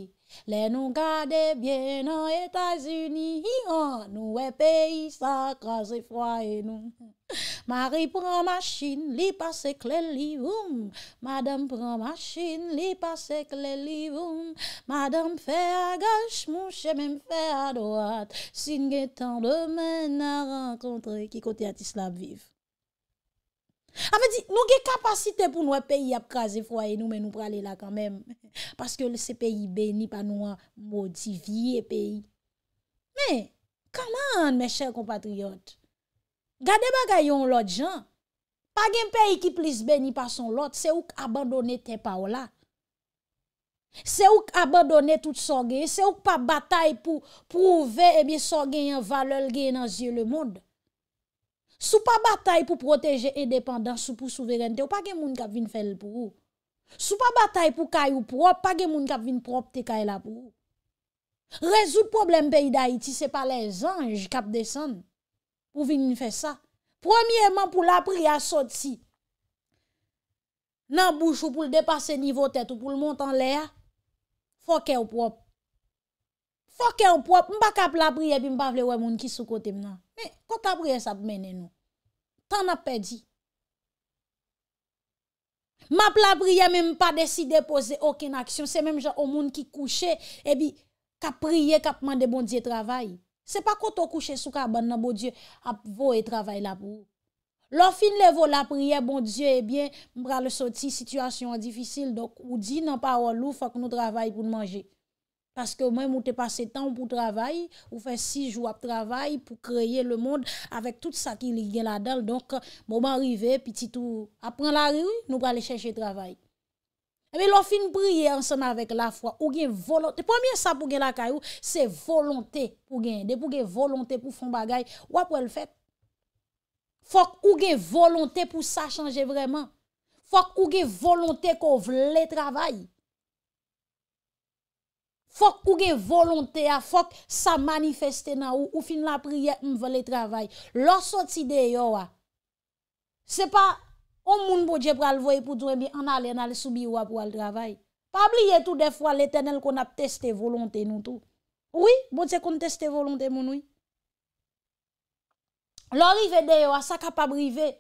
Le nou gade bien an Etats-Unis, nou e peyi sa krasi fwa e nou. Mari pran machine, li pase kle li voun. Madame pran machine, li pase kle li voun. Madame fe a gache, mou che men fe a doate. Sin gen tan de men a renkontre ki kote ati slab vif. Ame di nou gen kapasite pou nou e peyi ap kaze fwa e nou men nou prale la kanmem Paske se peyi be ni pa nou an modivye peyi Men, kaman men chèr compatriot Gade baga yon lot jan Pa gen peyi ki plis be ni pa son lot, se ouk abandone te pa ou la Se ouk abandone tout son gen, se ouk pa batay pou prouve e eh bi son gen yon valel gen nan zye le moun Sou pa batay pou proteje edependans sou pou souverente ou pa gen moun kap vin fèl pou ou. Sou pa batay pou kay ou prop, pa gen moun kap vin prop te kay la pou ou. Rezout problem peyi da iti se pa les anj kap desen pou vin fè sa. Premiyèman pou la pri a sot si nan bouch ou pou l depase nivotet ou pou l montan le a, fokè ou prop. Fokè ou pwop, mba kap la priye, bi mba vle wè moun ki sou kote mnan. Me, konta priye sa p menen nou. Tan ap pedi. Mba plap priye, mi mba deside pose okin aksyon. Se mèm jò, o moun ki kouche, ebi, kap priye, kap mande bon diye travay. Se pa konta kouche sou ka aban nan bon diye, ap vo e travay la pou. Lò fin levò la priye, bon diye, ebyen, mbra le soti, situasyon an difisil, do kou di nan pa wò lou, fok nou travay pou nmanje. Paske mwen mw te pase tan pou travay, mwen fè si jou ap travay pou kreye le moun, avèk tout sa ki li gen la dal, donk mwen mwen rive, apren la riyou, nou pralè chèche travay. Mwen lò fin priye ansan avèk la fwa, ou gen volonté, premier sa pou gen la kajou, se volonté pou gen, de pou gen volonté pou fon bagay, wap wè l fèt? Fòk ou gen volonté pou sa chanje vreman, fòk ou gen volonté kò vle travay, Fok kouge volonte a, fok sa manifeste nan ou, ou fin la priye un vele travay. Lo soti de yo a, se pa o moun boje pral voye pou zwe mi, an ale nan le soubi wap wap wap wap travay. Pa bli yetou defwa le tenel kon ap teste volonte nou tou. Ou yi, boj se kon teste volonte moun ou? Lo rive de yo a, sa kapab rive.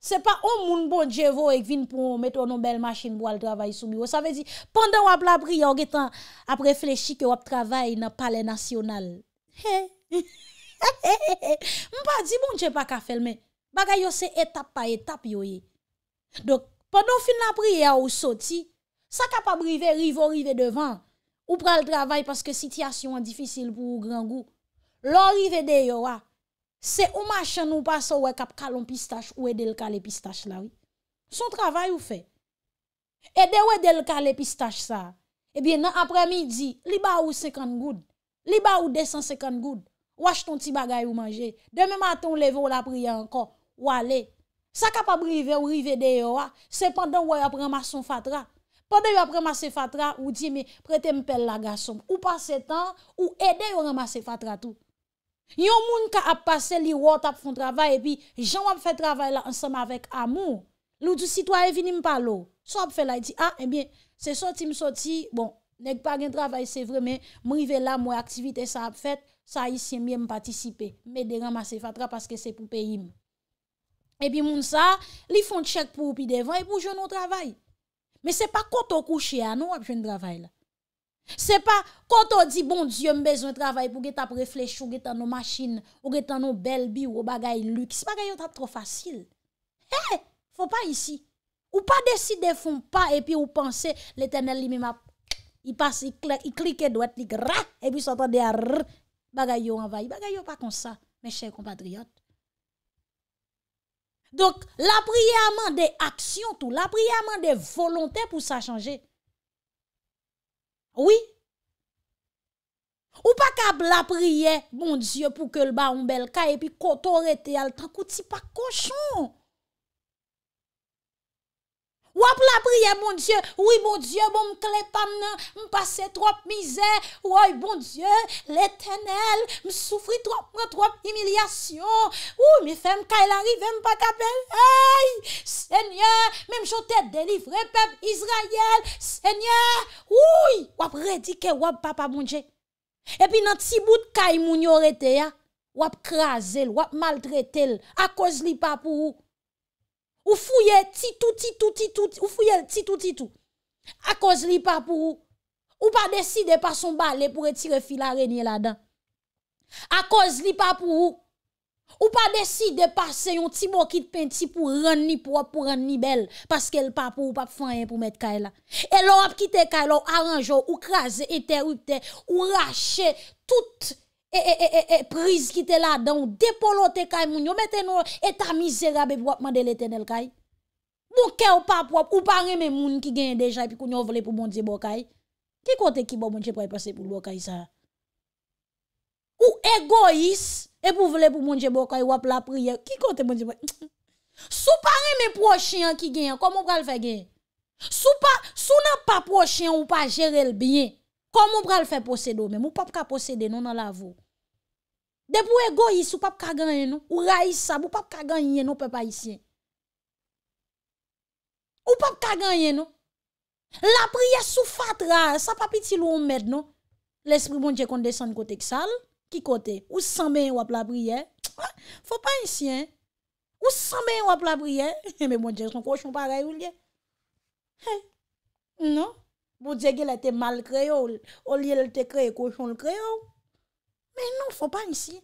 Se pa om moun bon dje vo ek vin pou mèt ou nou bel machin pou al travay sou miwo. Sa ve di, pandan wap la pri yo getan ap reflechi ki wap travay na pale nasyonal. Mpa di bon dje pa ka felme, bagay yo se etap pa etap yo ye. Dok, pandan fin la pri yo a ou soti, sa kap ap rive rivo rive devan. Ou pral travay paske sityasyon an difisil pou ou gran gou. Lo rive de yo wak. Se ou machan nou pa sa ouwe kap kalon pistache ouwe del ka le pistache la ou. Son travay ou fe. E de ouwe del ka le pistache sa, e eh bin nan apremi di, li ba ou 50 goud, li ba ou 200-50 goud, wache ton ti bagay ou manje, deme matin ou leve ou la priya anko, ou ale. Sa kap aprive ourive de yo a, se pandan ouwe ap remas son fatra. Pandan ouwe ap remase fatra, ou di me prete mpel la gasom, ou pase tan, ou e de ouwe remase fatra tou. Yon moun ka ap pase li wot ap fon travay e pi jan wap fè travay la ansam avèk amou. Lou du sitwa evini mpa lo. So ap fè la, e di, a, ah, e eh bie, se soti msoti, bon, nek pa gen travay se vremen, mrivela mwen aktivite sa ap fèt, sa isye mwen patisipe. Mè deran mase fatra paske se pou pe yim. E pi moun sa, li fon tchèk pou pi devan e pou joun wot travay. Me se pa koto kou chè anon wap joun travay la. C'est pas quand on dit bon Dieu, j'ai besoin de travail pour que tu réfléchisses pour que nos machines, pour que nos belles bureaux, bagaille luxe, pas trop facile. Hé, eh, faut pas ici. Ou pas décider font pas et puis ou penser l'Éternel lui-même il passe il, il clique droite il et puis s'entend à bagaille yo envahi. Bagaille pas comme ça, mes chers compatriotes. Donc la prière des actions tout, la prière des volontés pour ça changer. Ou pa ka bla priye Bon diyo pou ke l ba ou bel ka E pi koto rete al Takouti pa koshon Wap la priye moun die, ouy moun die, bon, moun klepam nan, moun pase trop mize, ouy moun die, leten el, moun soufri trop moun trop emilyasyon, ouy moun fem kailarive moun pakapel, ayy, senye, moun chote delivre pep Israel, senye, ouy, wap redike wap papa moun die. E pi nan tsi bout kail moun yo rete ya, wap kraze l, wap maltrete l, a koz li pa pou ou. Ou fouye titou, titou, titou, ou fouye titou, titou. A koz li pa pou ou. Ou pa deside pa son bal le pou etire filare ni la dan. A koz li pa pou ou. Ou pa deside pa se yon ti bo ki te pente si pou rande ni pou ap pou rande ni bel. Paske l pa pou ou pa pou fanyen pou mette kay la. E lor ap kite kay lor aranjou ou kraze, interupte, ou rache, tout rache. E, e, e, e priz ki te la dan ou depolote kay moun yo Meten nou eta mizera be pou wap mandele tenel kay Moun kè ou pap wap ou parem e moun ki genye deja E pi kou nyon vle pou moun jebo kay Ki kote ki bo moun jebo kay pase pou moun kay sa Ou egois e pou vle pou moun jebo kay wap la priye Ki kote moun jebo Sou parem e proxyen ki genye Kou moun pral fe genye Sou nan pa proxyen ou pa jere l byen Kon moun pral fè posèdò mè, moun pap ka posèdè nou nan la vò. Dè pou e go yis, moun pap ka ganyen nou. Ou ra yis sa, moun pap ka ganyen nou, pè pa yis yen. Moun pap ka ganyen nou. La priye sou fat ra, sa pap iti lou mèd nou. L'esprit moun dje kon desan kote ksal. Ki kote? Ou san bè yon wap la priye. Ah, Fò pa yis yen. Ou san bè yon wap la priye. Mè moun dje son koshon paray ou lè. Non? Boun jè gè lè te mal kreyo ou li lè te kreyo kouchon l kreyo ou. Men nou fò pa nisi.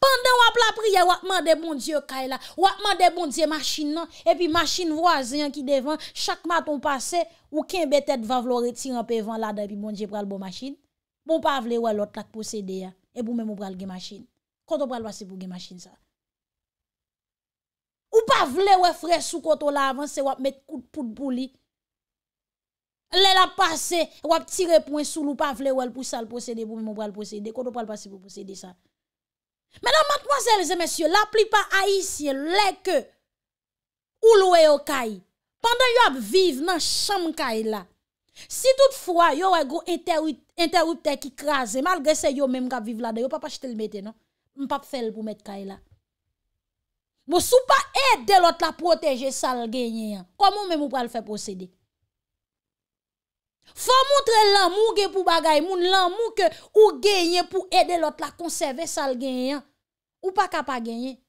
Pendè wap la priye wakman de bon diyo kaj la, wakman de bon diyo machin nan, epi machin waziyan ki devan, chak maton pase, ou ken betet vav lò reting apè van lada epi bon diyo pral bon machin, bon pa vle wè lot lak posede ya, epi mè moun pral gen machin. Koto pral wase pou gen machin sa. Ou pa vle wè fre sou koto la avansè wap met kout pout boulik, Le la pase, wap tirepon sou loupa vle wèl pou sa l'prosede, pou mè mou pral prosede. Kou nou pral pase pou prosede sa. Mè nan matmoazèl zè mèsyo, la plipa a isye leke ou louè yo kayi. Pandan yo ap vive nan chanm kayi la. Si toutfwa yo wè gwo interuptè ki krasè, malgre se yo mèm gwa vive la de, yo pa pa chtèl metè nan. M pa pa fèl pou mette kayi la. Mou sou pa edè lot la proteje sa lgenye yan. Kou mè mou pral fè prosede. Faut montrer l'amour que pour bagay moun, l'amour que ou gagne pour aider l'autre la conserver sa le Ou pas capable gagner.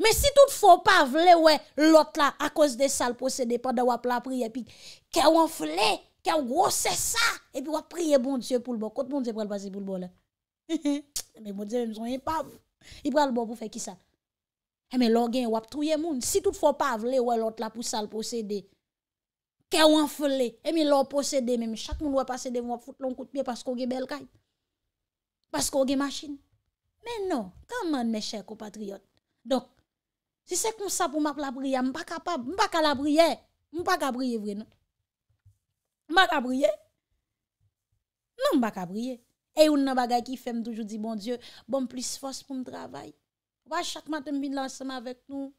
Mais si tout faut pas vle ouais l'autre là à cause de ça le procédé pendant ou la prière puis qu'elle enflé, qu'elle grosse ça et puis ou prier bon Dieu pour le bon côté bon Dieu pour le passer pour le bon. Mais bon Dieu ne sont pas il prend le bon pour faire qui ça. Eh, mais l'organ ou trouver moun si tout faut pas vle ouais l'autre là pour ça le Kè ou an folè, e mi lò posèdè mè. Mè chak moun wè pasèdè, mò foute lò kout mè paskò ou gè bel kaj. Paskò ou gè machin. Mè nou, kè ou man mè chèk ou patriot. Dok, si sè kon sa pou mè ap la bryè, mè baka la bryè. Mè baka bryè vre nou. Mè baka bryè. Mè mè baka bryè. E ou nan bagay ki fèm toujou di bon dieu, bon plis fòs pou mè travay. Wè chak mè ten bilansè mè avèk nou,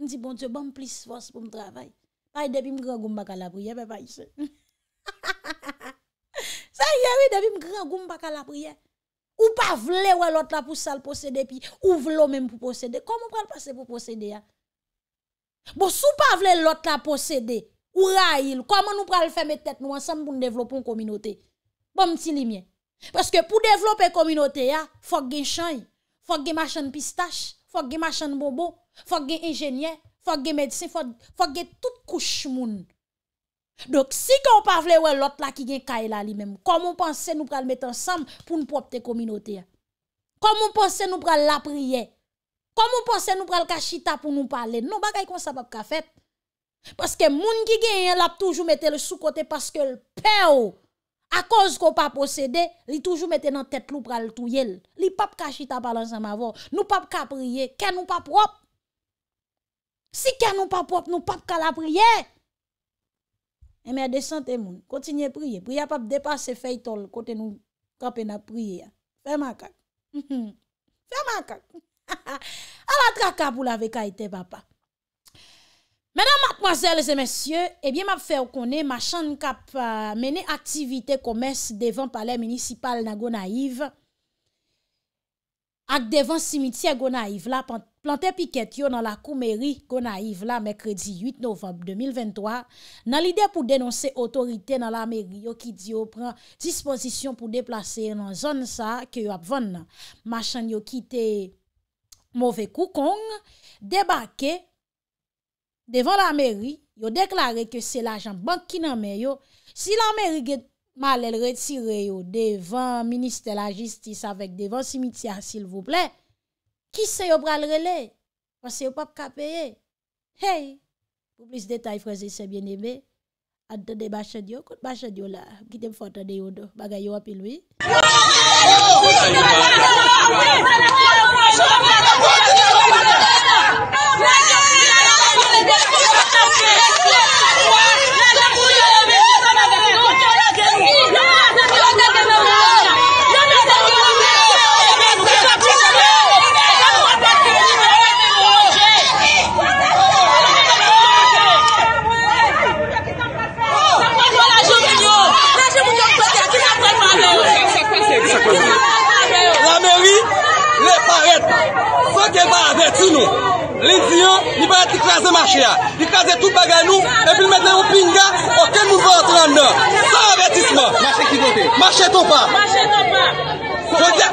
mè di bon dieu, bon plis fòs pou mè travay. Ay, depi m gra goumba kalabriye, pe pa yise. Sa yi yi, depi m gra goumba kalabriye. Ou pa vle wè lot la pou sal posede pi, ou vle ou men pou posede. Koman pral pase pou posede ya? Bo sou pa vle lot la posede, ou rayil, koman nou pral fè me tèt nou ansan pou nou devlopon kominote? Bo m ti li mien. Paske pou devlopè kominote ya, fok gen chany, fok gen machan pistache, fok gen machan bobo, fok gen enjenyey, Fok ge medisin, fok ge tout kouch moun. Dok si kon pa vle wè lot la ki gen kaela li menm. Komon panse nou pral met ansam pou nou propte kominote ya. Komon panse nou pral la priye. Komon panse nou pral kachita pou nou pale. Non bagay kon sa pap ka fet. Paske moun ki gen yon lap toujou mette le sou kote paske l peo. A koz kon pa posede, li toujou mette nan tet lou pral tou yel. Li pap kachita pale ansam avon. Nou pap ka priye, ken nou pap rop. Si kè nou papop, nou pap ka la priye. E mè de sante moun. Kontinye priye. Priya pap depa se fey tol kote nou kapè na priye. Fè mè akak. Mhm. Fè mè akak. A la tra kap eh ou la vek a ite bapa. Mè nan matmoazèl zè mè syè, e bè mè ap fè okonè, mè chan kap euh, mène aktivite komès devan pale municipal na Gonaiv. Ak devan simitia Gonaiv la pant. plantè pikèt yo nan la kou mèri kon a yiv la mèkredi 8 novembe 2023, nan l'ide pou denonsè otorite nan la mèri yo ki di yo pran disposisyon pou deplase nan zon sa ke yo apvan nan. Machan yo ki te mouve kou kong, debake, devan la mèri, yo deklare ke se la jan banki nan mè yo, si la mèri gen mal el retire yo devan minister la jistis avèk devan simityan sil vouplè, Kis se yo bral rele? Wase yo pap kapeye? Hey! Mwis detay fraze se bien ebe. Antande basha diyo. Kout basha diyo la. Gidem fota de yodo. Bagay yo apilwi. ou mwen de tout bagay nou, epi mwen de ou pinga ou ke mwen vantran nan. San avetisme. Machetou pa. Jou diya.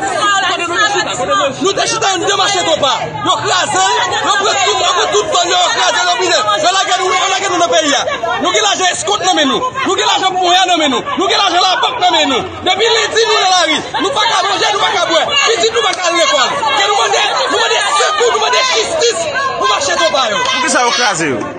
Nou de chita yon, nou de machetou pa. Yon krasen, yon pre tout, yon pre tout yon krasen, yon pide. Yon lage nou, yon lage nou, yon pe yon. Nou ki laje eskout nan men nou. Nou ki laje pou ya nan men nou. Nou ki laje la apak nan men nou. Depi liti nou nan la ri. Nou pa ka bwajen, nou pa ka bwajen. Piti nou man kal rekon. Ke nou mwen de sepou, nou mwen de chistis. Nou machetou pa yo. M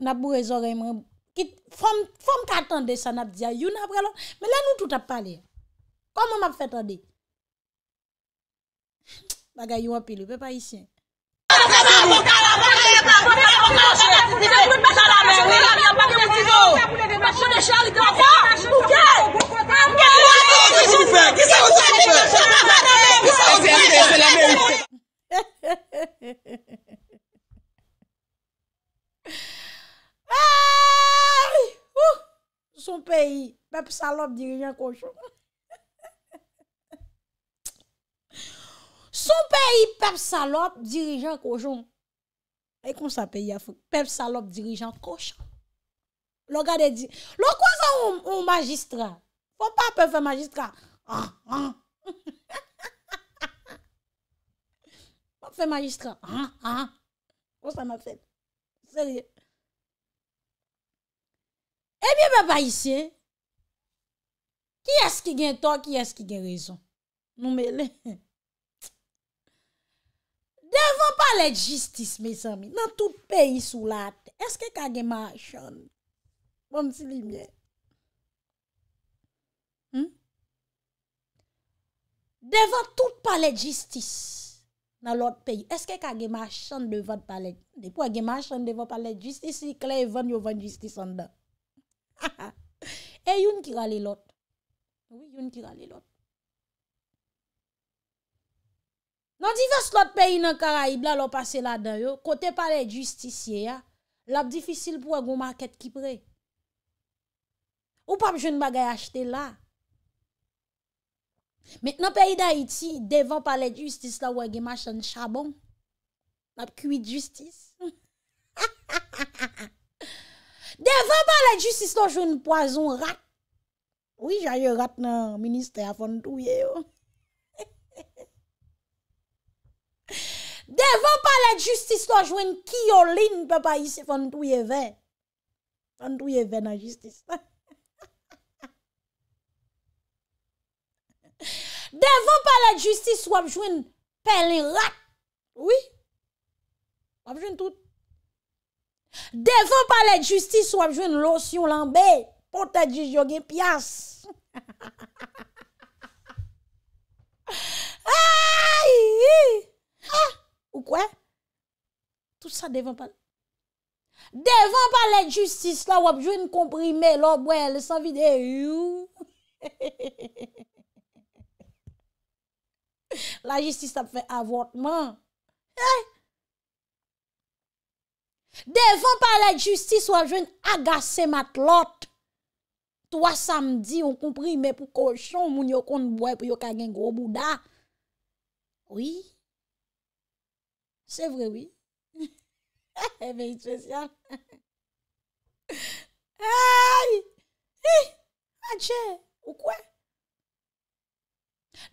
Napou rezon reman, kit fòm katande sa nap diya yon apre lò, mè lè nou tout ap pale, kòm an ap fetande? Bagay yon apilou, pe pa yi sien. Son peyi pep salop dirijan kochon. Son peyi pep salop dirijan kochon. E kon sa peyi a fok. Pep salop dirijan kochon. Lo gade di. Lo kon sa ou magistran. Fon pa pepe fe magistran. An, ah, an. Ah. Fon fe magistran. An, ah, an. Kon sa m a fok. Seriè. E eh miye be ba isye? Ki eski gen to, ki eski gen rezon? Nou me le. Devan pale jistis me san mi. Nan tout peyi sou la ate. Eske kage ma chan? Bon si li mye. Devan tout pale jistis. Nan lot peyi. Eske kage ma chan devan pale jistis? Depo a ge ma chan devan pale jistis, si kle evan yo vane jistis an dan. Ha ha, e yon ki gale lot. Yon ki gale lot. Nan divers lot peyi nan Karaib la lo pase la dayo, kote pale justisye ya, labdifisil pou agon market ki pre. Ou pap joun bagay achete la. Met nan peyi da iti, devan pale justis la wage machan chabon. Labd kuit justis. Ha ha ha ha ha ha. Devon pa la justis to non, jwen poison rat. Oui, jaye rat nan minister a fondouye yo. Devon pa la justis to non, jwen kiyo lin pe pa yise fondouye ven. Fondouye ven nan justis. Devon pa la justis wap jwen pelin rat. Oui, wap jwen tout. Devan pa lè justice wap jwen lòsyon lambe pou tè di jogè pias. Ah! Ou kwen? Tout sa devan pa lè justice wap jwen komprime lòb wè lè sa vide. La justice ap fè avortman. Aïe! Devon pale justis wap jwen agase mat lot. To a samdi, on kumpri me pou kochon moun yo kont bwe pou yo kagen grobou da. Oui. Eh, se vre oui. He he, me it fesyan. Hei! Hi! Ache, ou kwe?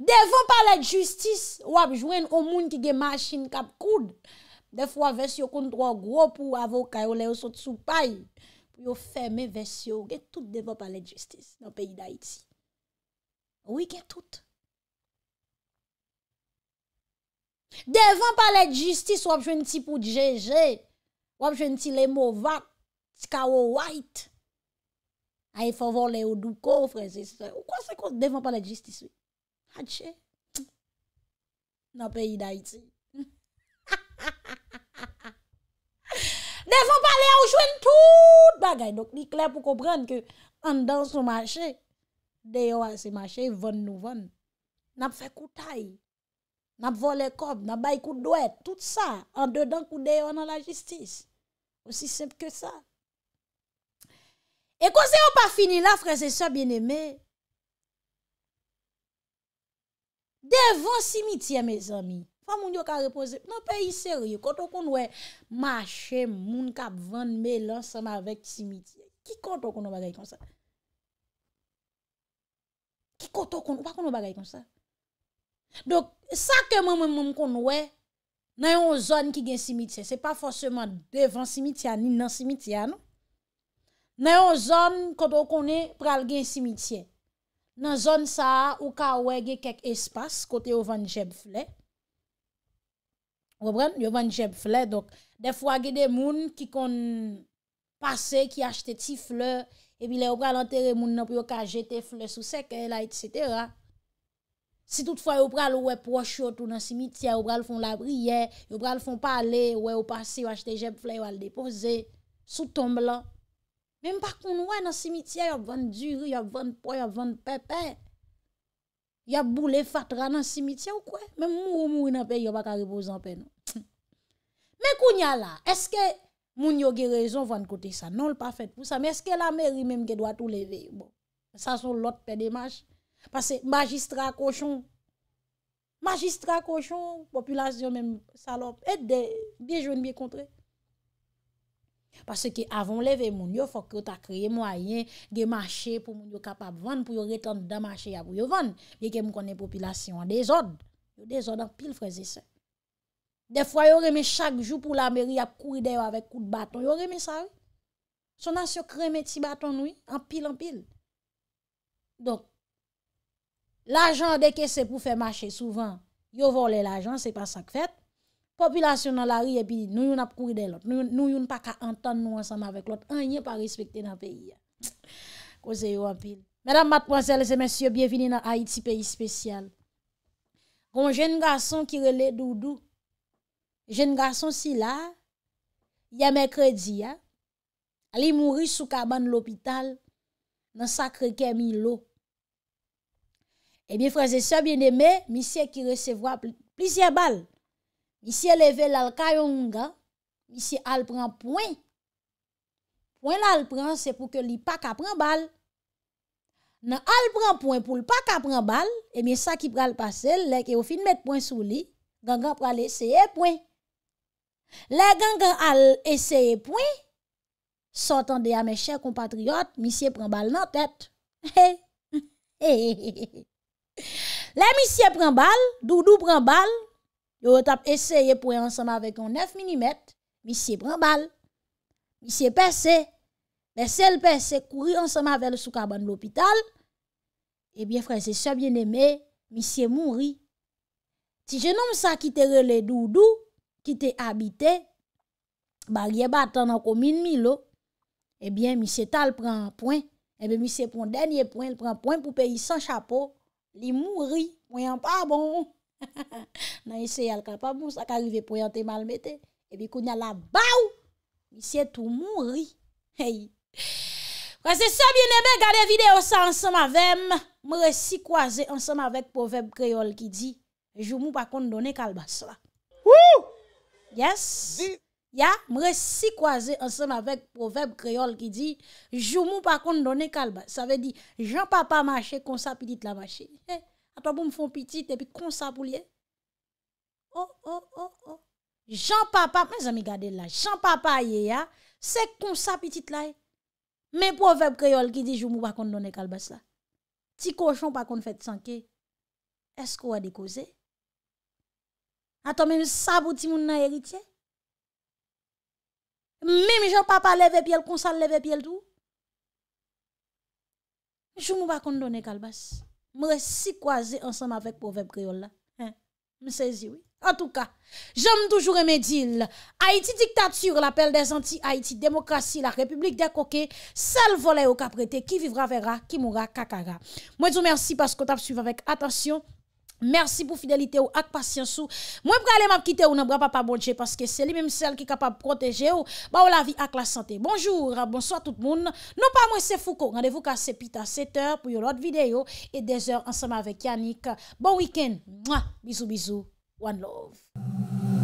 Devon pale justis wap jwen komoun ki ge masin kap koud. De fwa vese yo kontro gro pou avokay ou le yo sotsupay. Yo feme vese yo. Ge tout devan pale justice nan peyi da iti. Ou i gen tout. Devan pale justice wap chwen ti pou jeje. Wap chwen ti le mou vak. Sikawo white. Ay fawon le yo dukou freze se. Ou kwa se kon devan pale justice? Ache. Nan peyi da iti. Ha ha ha. Devon pa le a oujwen tout bagay Dok ni kler pou kopren ke An dan sou machè Deyo a se machè, von nou von Nap fe koutay Nap vole kob, nap bay kout doit Tout sa, an dedan kou deyo an an la jistis Osisi semp ke sa E kon se yo pa fini la, frese so bien eme Devon si miti ya me zami Fwa moun yo ka repose. Non peyi serye. Koto kon wè, mâche moun ka bvan me lan san avèk simitye. Ki koto kon wè bagay kon sa? Ki koto kon wè bagay kon sa? Dok, sa keman moun kon wè, nan yon zon ki gen simitye. Se pa fòsèman devan simitye, ni nan simitye, anou. Nan yon zon koto kon wè pral gen simitye. Nan zon sa, ou ka wè gen kek espas, kote yon van jeb flè. yo van jeb fle, de fwa gede moun ki kon pase, ki achete ti fle, epi le yo pral anteri moun, nanp yo ka jete fle sou seke la, etc. Si tout fwa yo pral wè pwa chotou nan simitya, yo pral fon la brye, yo pral fon pa ale, wè yo pase, yo achete jeb fle, yo al depose, sou tom blan. Mem pa kon wè nan simitya, yo vand duri, yo vand po, yo vand pepe, yo boule fatra nan simitya, ou kwe, men mou ou mou inanpe, yo baka repozanpe nou. Men kou nya la, eske moun yo ge rezon van kote sa, non l pa fet pou sa, men eske la meri menm ge doa tou leve, bon, sa son lot pe de manche. Pase magistra kochon, magistra kochon, populasyon menm salop, et de, biye jwen biye kontre. Pase ki avon leve moun yo, fok yo ta kreye mwayen ge manche pou moun yo kapab van, pou yo retan da manche ya kou yo van, ye ke moun konen populasyon an de zon, yo de zon an pil freze se. De fwa yo reme chak jou pou la meri ap kouride yo avek kout baton. Yo reme sa ou. Son as yo kreme ti baton noui. Anpil, anpil. Donk. L'ajan deke se pou fe mache souvan. Yo vole l'ajan, se pa sak fet. Populasyon nan la meri epi nou yon ap kouride lout. Nou yon pa ka anton nou ansan avek lout. An yon pa respekte nan peyi ya. Kose yo anpil. Madame, mademoiselle, zemensye, biyevini nan Haiti peyi spesyal. Gon jen gason ki rele doudou. Jen gason si la, ya mekredi ya, li mouri sou kaban l'opital, nan sakre kemi lo. E eh mi fraze sa, mi se ki resevwa plizye bal. Mi se leve lal kayonga, mi se al pran poin. Poin lal pran, se pou ke li pa ka pran bal. Nan al pran poin pou li pa ka pran bal, e eh mi sa ki pran pasel, le ke ou fin met poin sou li, gangan pran le se e poin. Le gen gen al eseye pouen, son tande a me chè compatriote, misye pren bal nan tèt. Le misye pren bal, doudou pren bal, yo tap eseye pouen ansama vek an nef minimèt, misye pren bal. Misye perse, le sel perse kouri ansama vek an soukaban l'opital, e eh bie frèze sa bien eme, misye mounri. Si je nom sa ki tere le doudou, ki te habite, ba liye batan anko min mi lo, ebyen, eh mi se ta l pran poin, ebyen, eh mi se pran denye poin, l pran poin pou peyi san chapo, li mouri, mwen an pa bon, nan yi se yal ka pa bon, sa ka rive pou yante malmete, ebyen, eh kou nyal la bau, mi se tou mouri, hey, kwa se se, mwen ebe gade video sa, anseman vemen, mwen resi kwa ze, anseman vek poveb kreol ki di, jou mou pa kondone kalbasa la, wouh, Yes, ya, mre si kwaze ansen avèk profèb kreol ki di, jomou pa kont donè kalbè, sa ve di, jan papa mache konsa pitit la mache, he, eh, atwa pou mfon pitit epi konsa pou liye, oh, oh, oh, oh, jan papa, mre zan mi gade la, jan papa ye ya, se konsa pitit la, e. me profèb kreol ki di, jomou pa kont donè kalbè sa, ti koshon pa kont fet sankè, esko wè di kose? Ata mè mè sabouti moun nan eritye? Mè mè jan papa leve biel konsal leve biel dou? Jou mou ba kondone kalbas. Mè resi kwaze ansanm avèk pou vebre yolla. Mè sezi wè. An tou ka, jom toujou remè dil. Haiti diktatür, la pèl des anti-Haiti, demokrasi, la republik de koke, sal vole ou ka prete, ki vivra vera, ki moura kakara. Mwen jou mènsi paskot ap suiv avèk. Atansyon. Mersi pou fidelite ou ak pasyansou Mwen pralem ap kite ou nan bra pa pa bondje Paske se li menm sel ki kapab proteje ou Ba ou la vi ak la sante Bonjour, bonsoit tout moun Non pa mwen se fuko, randevou ka sepita 7h pou yon lot videyo E 2h ansama vek Yannick Bon weeken, mwa, bizou bizou One love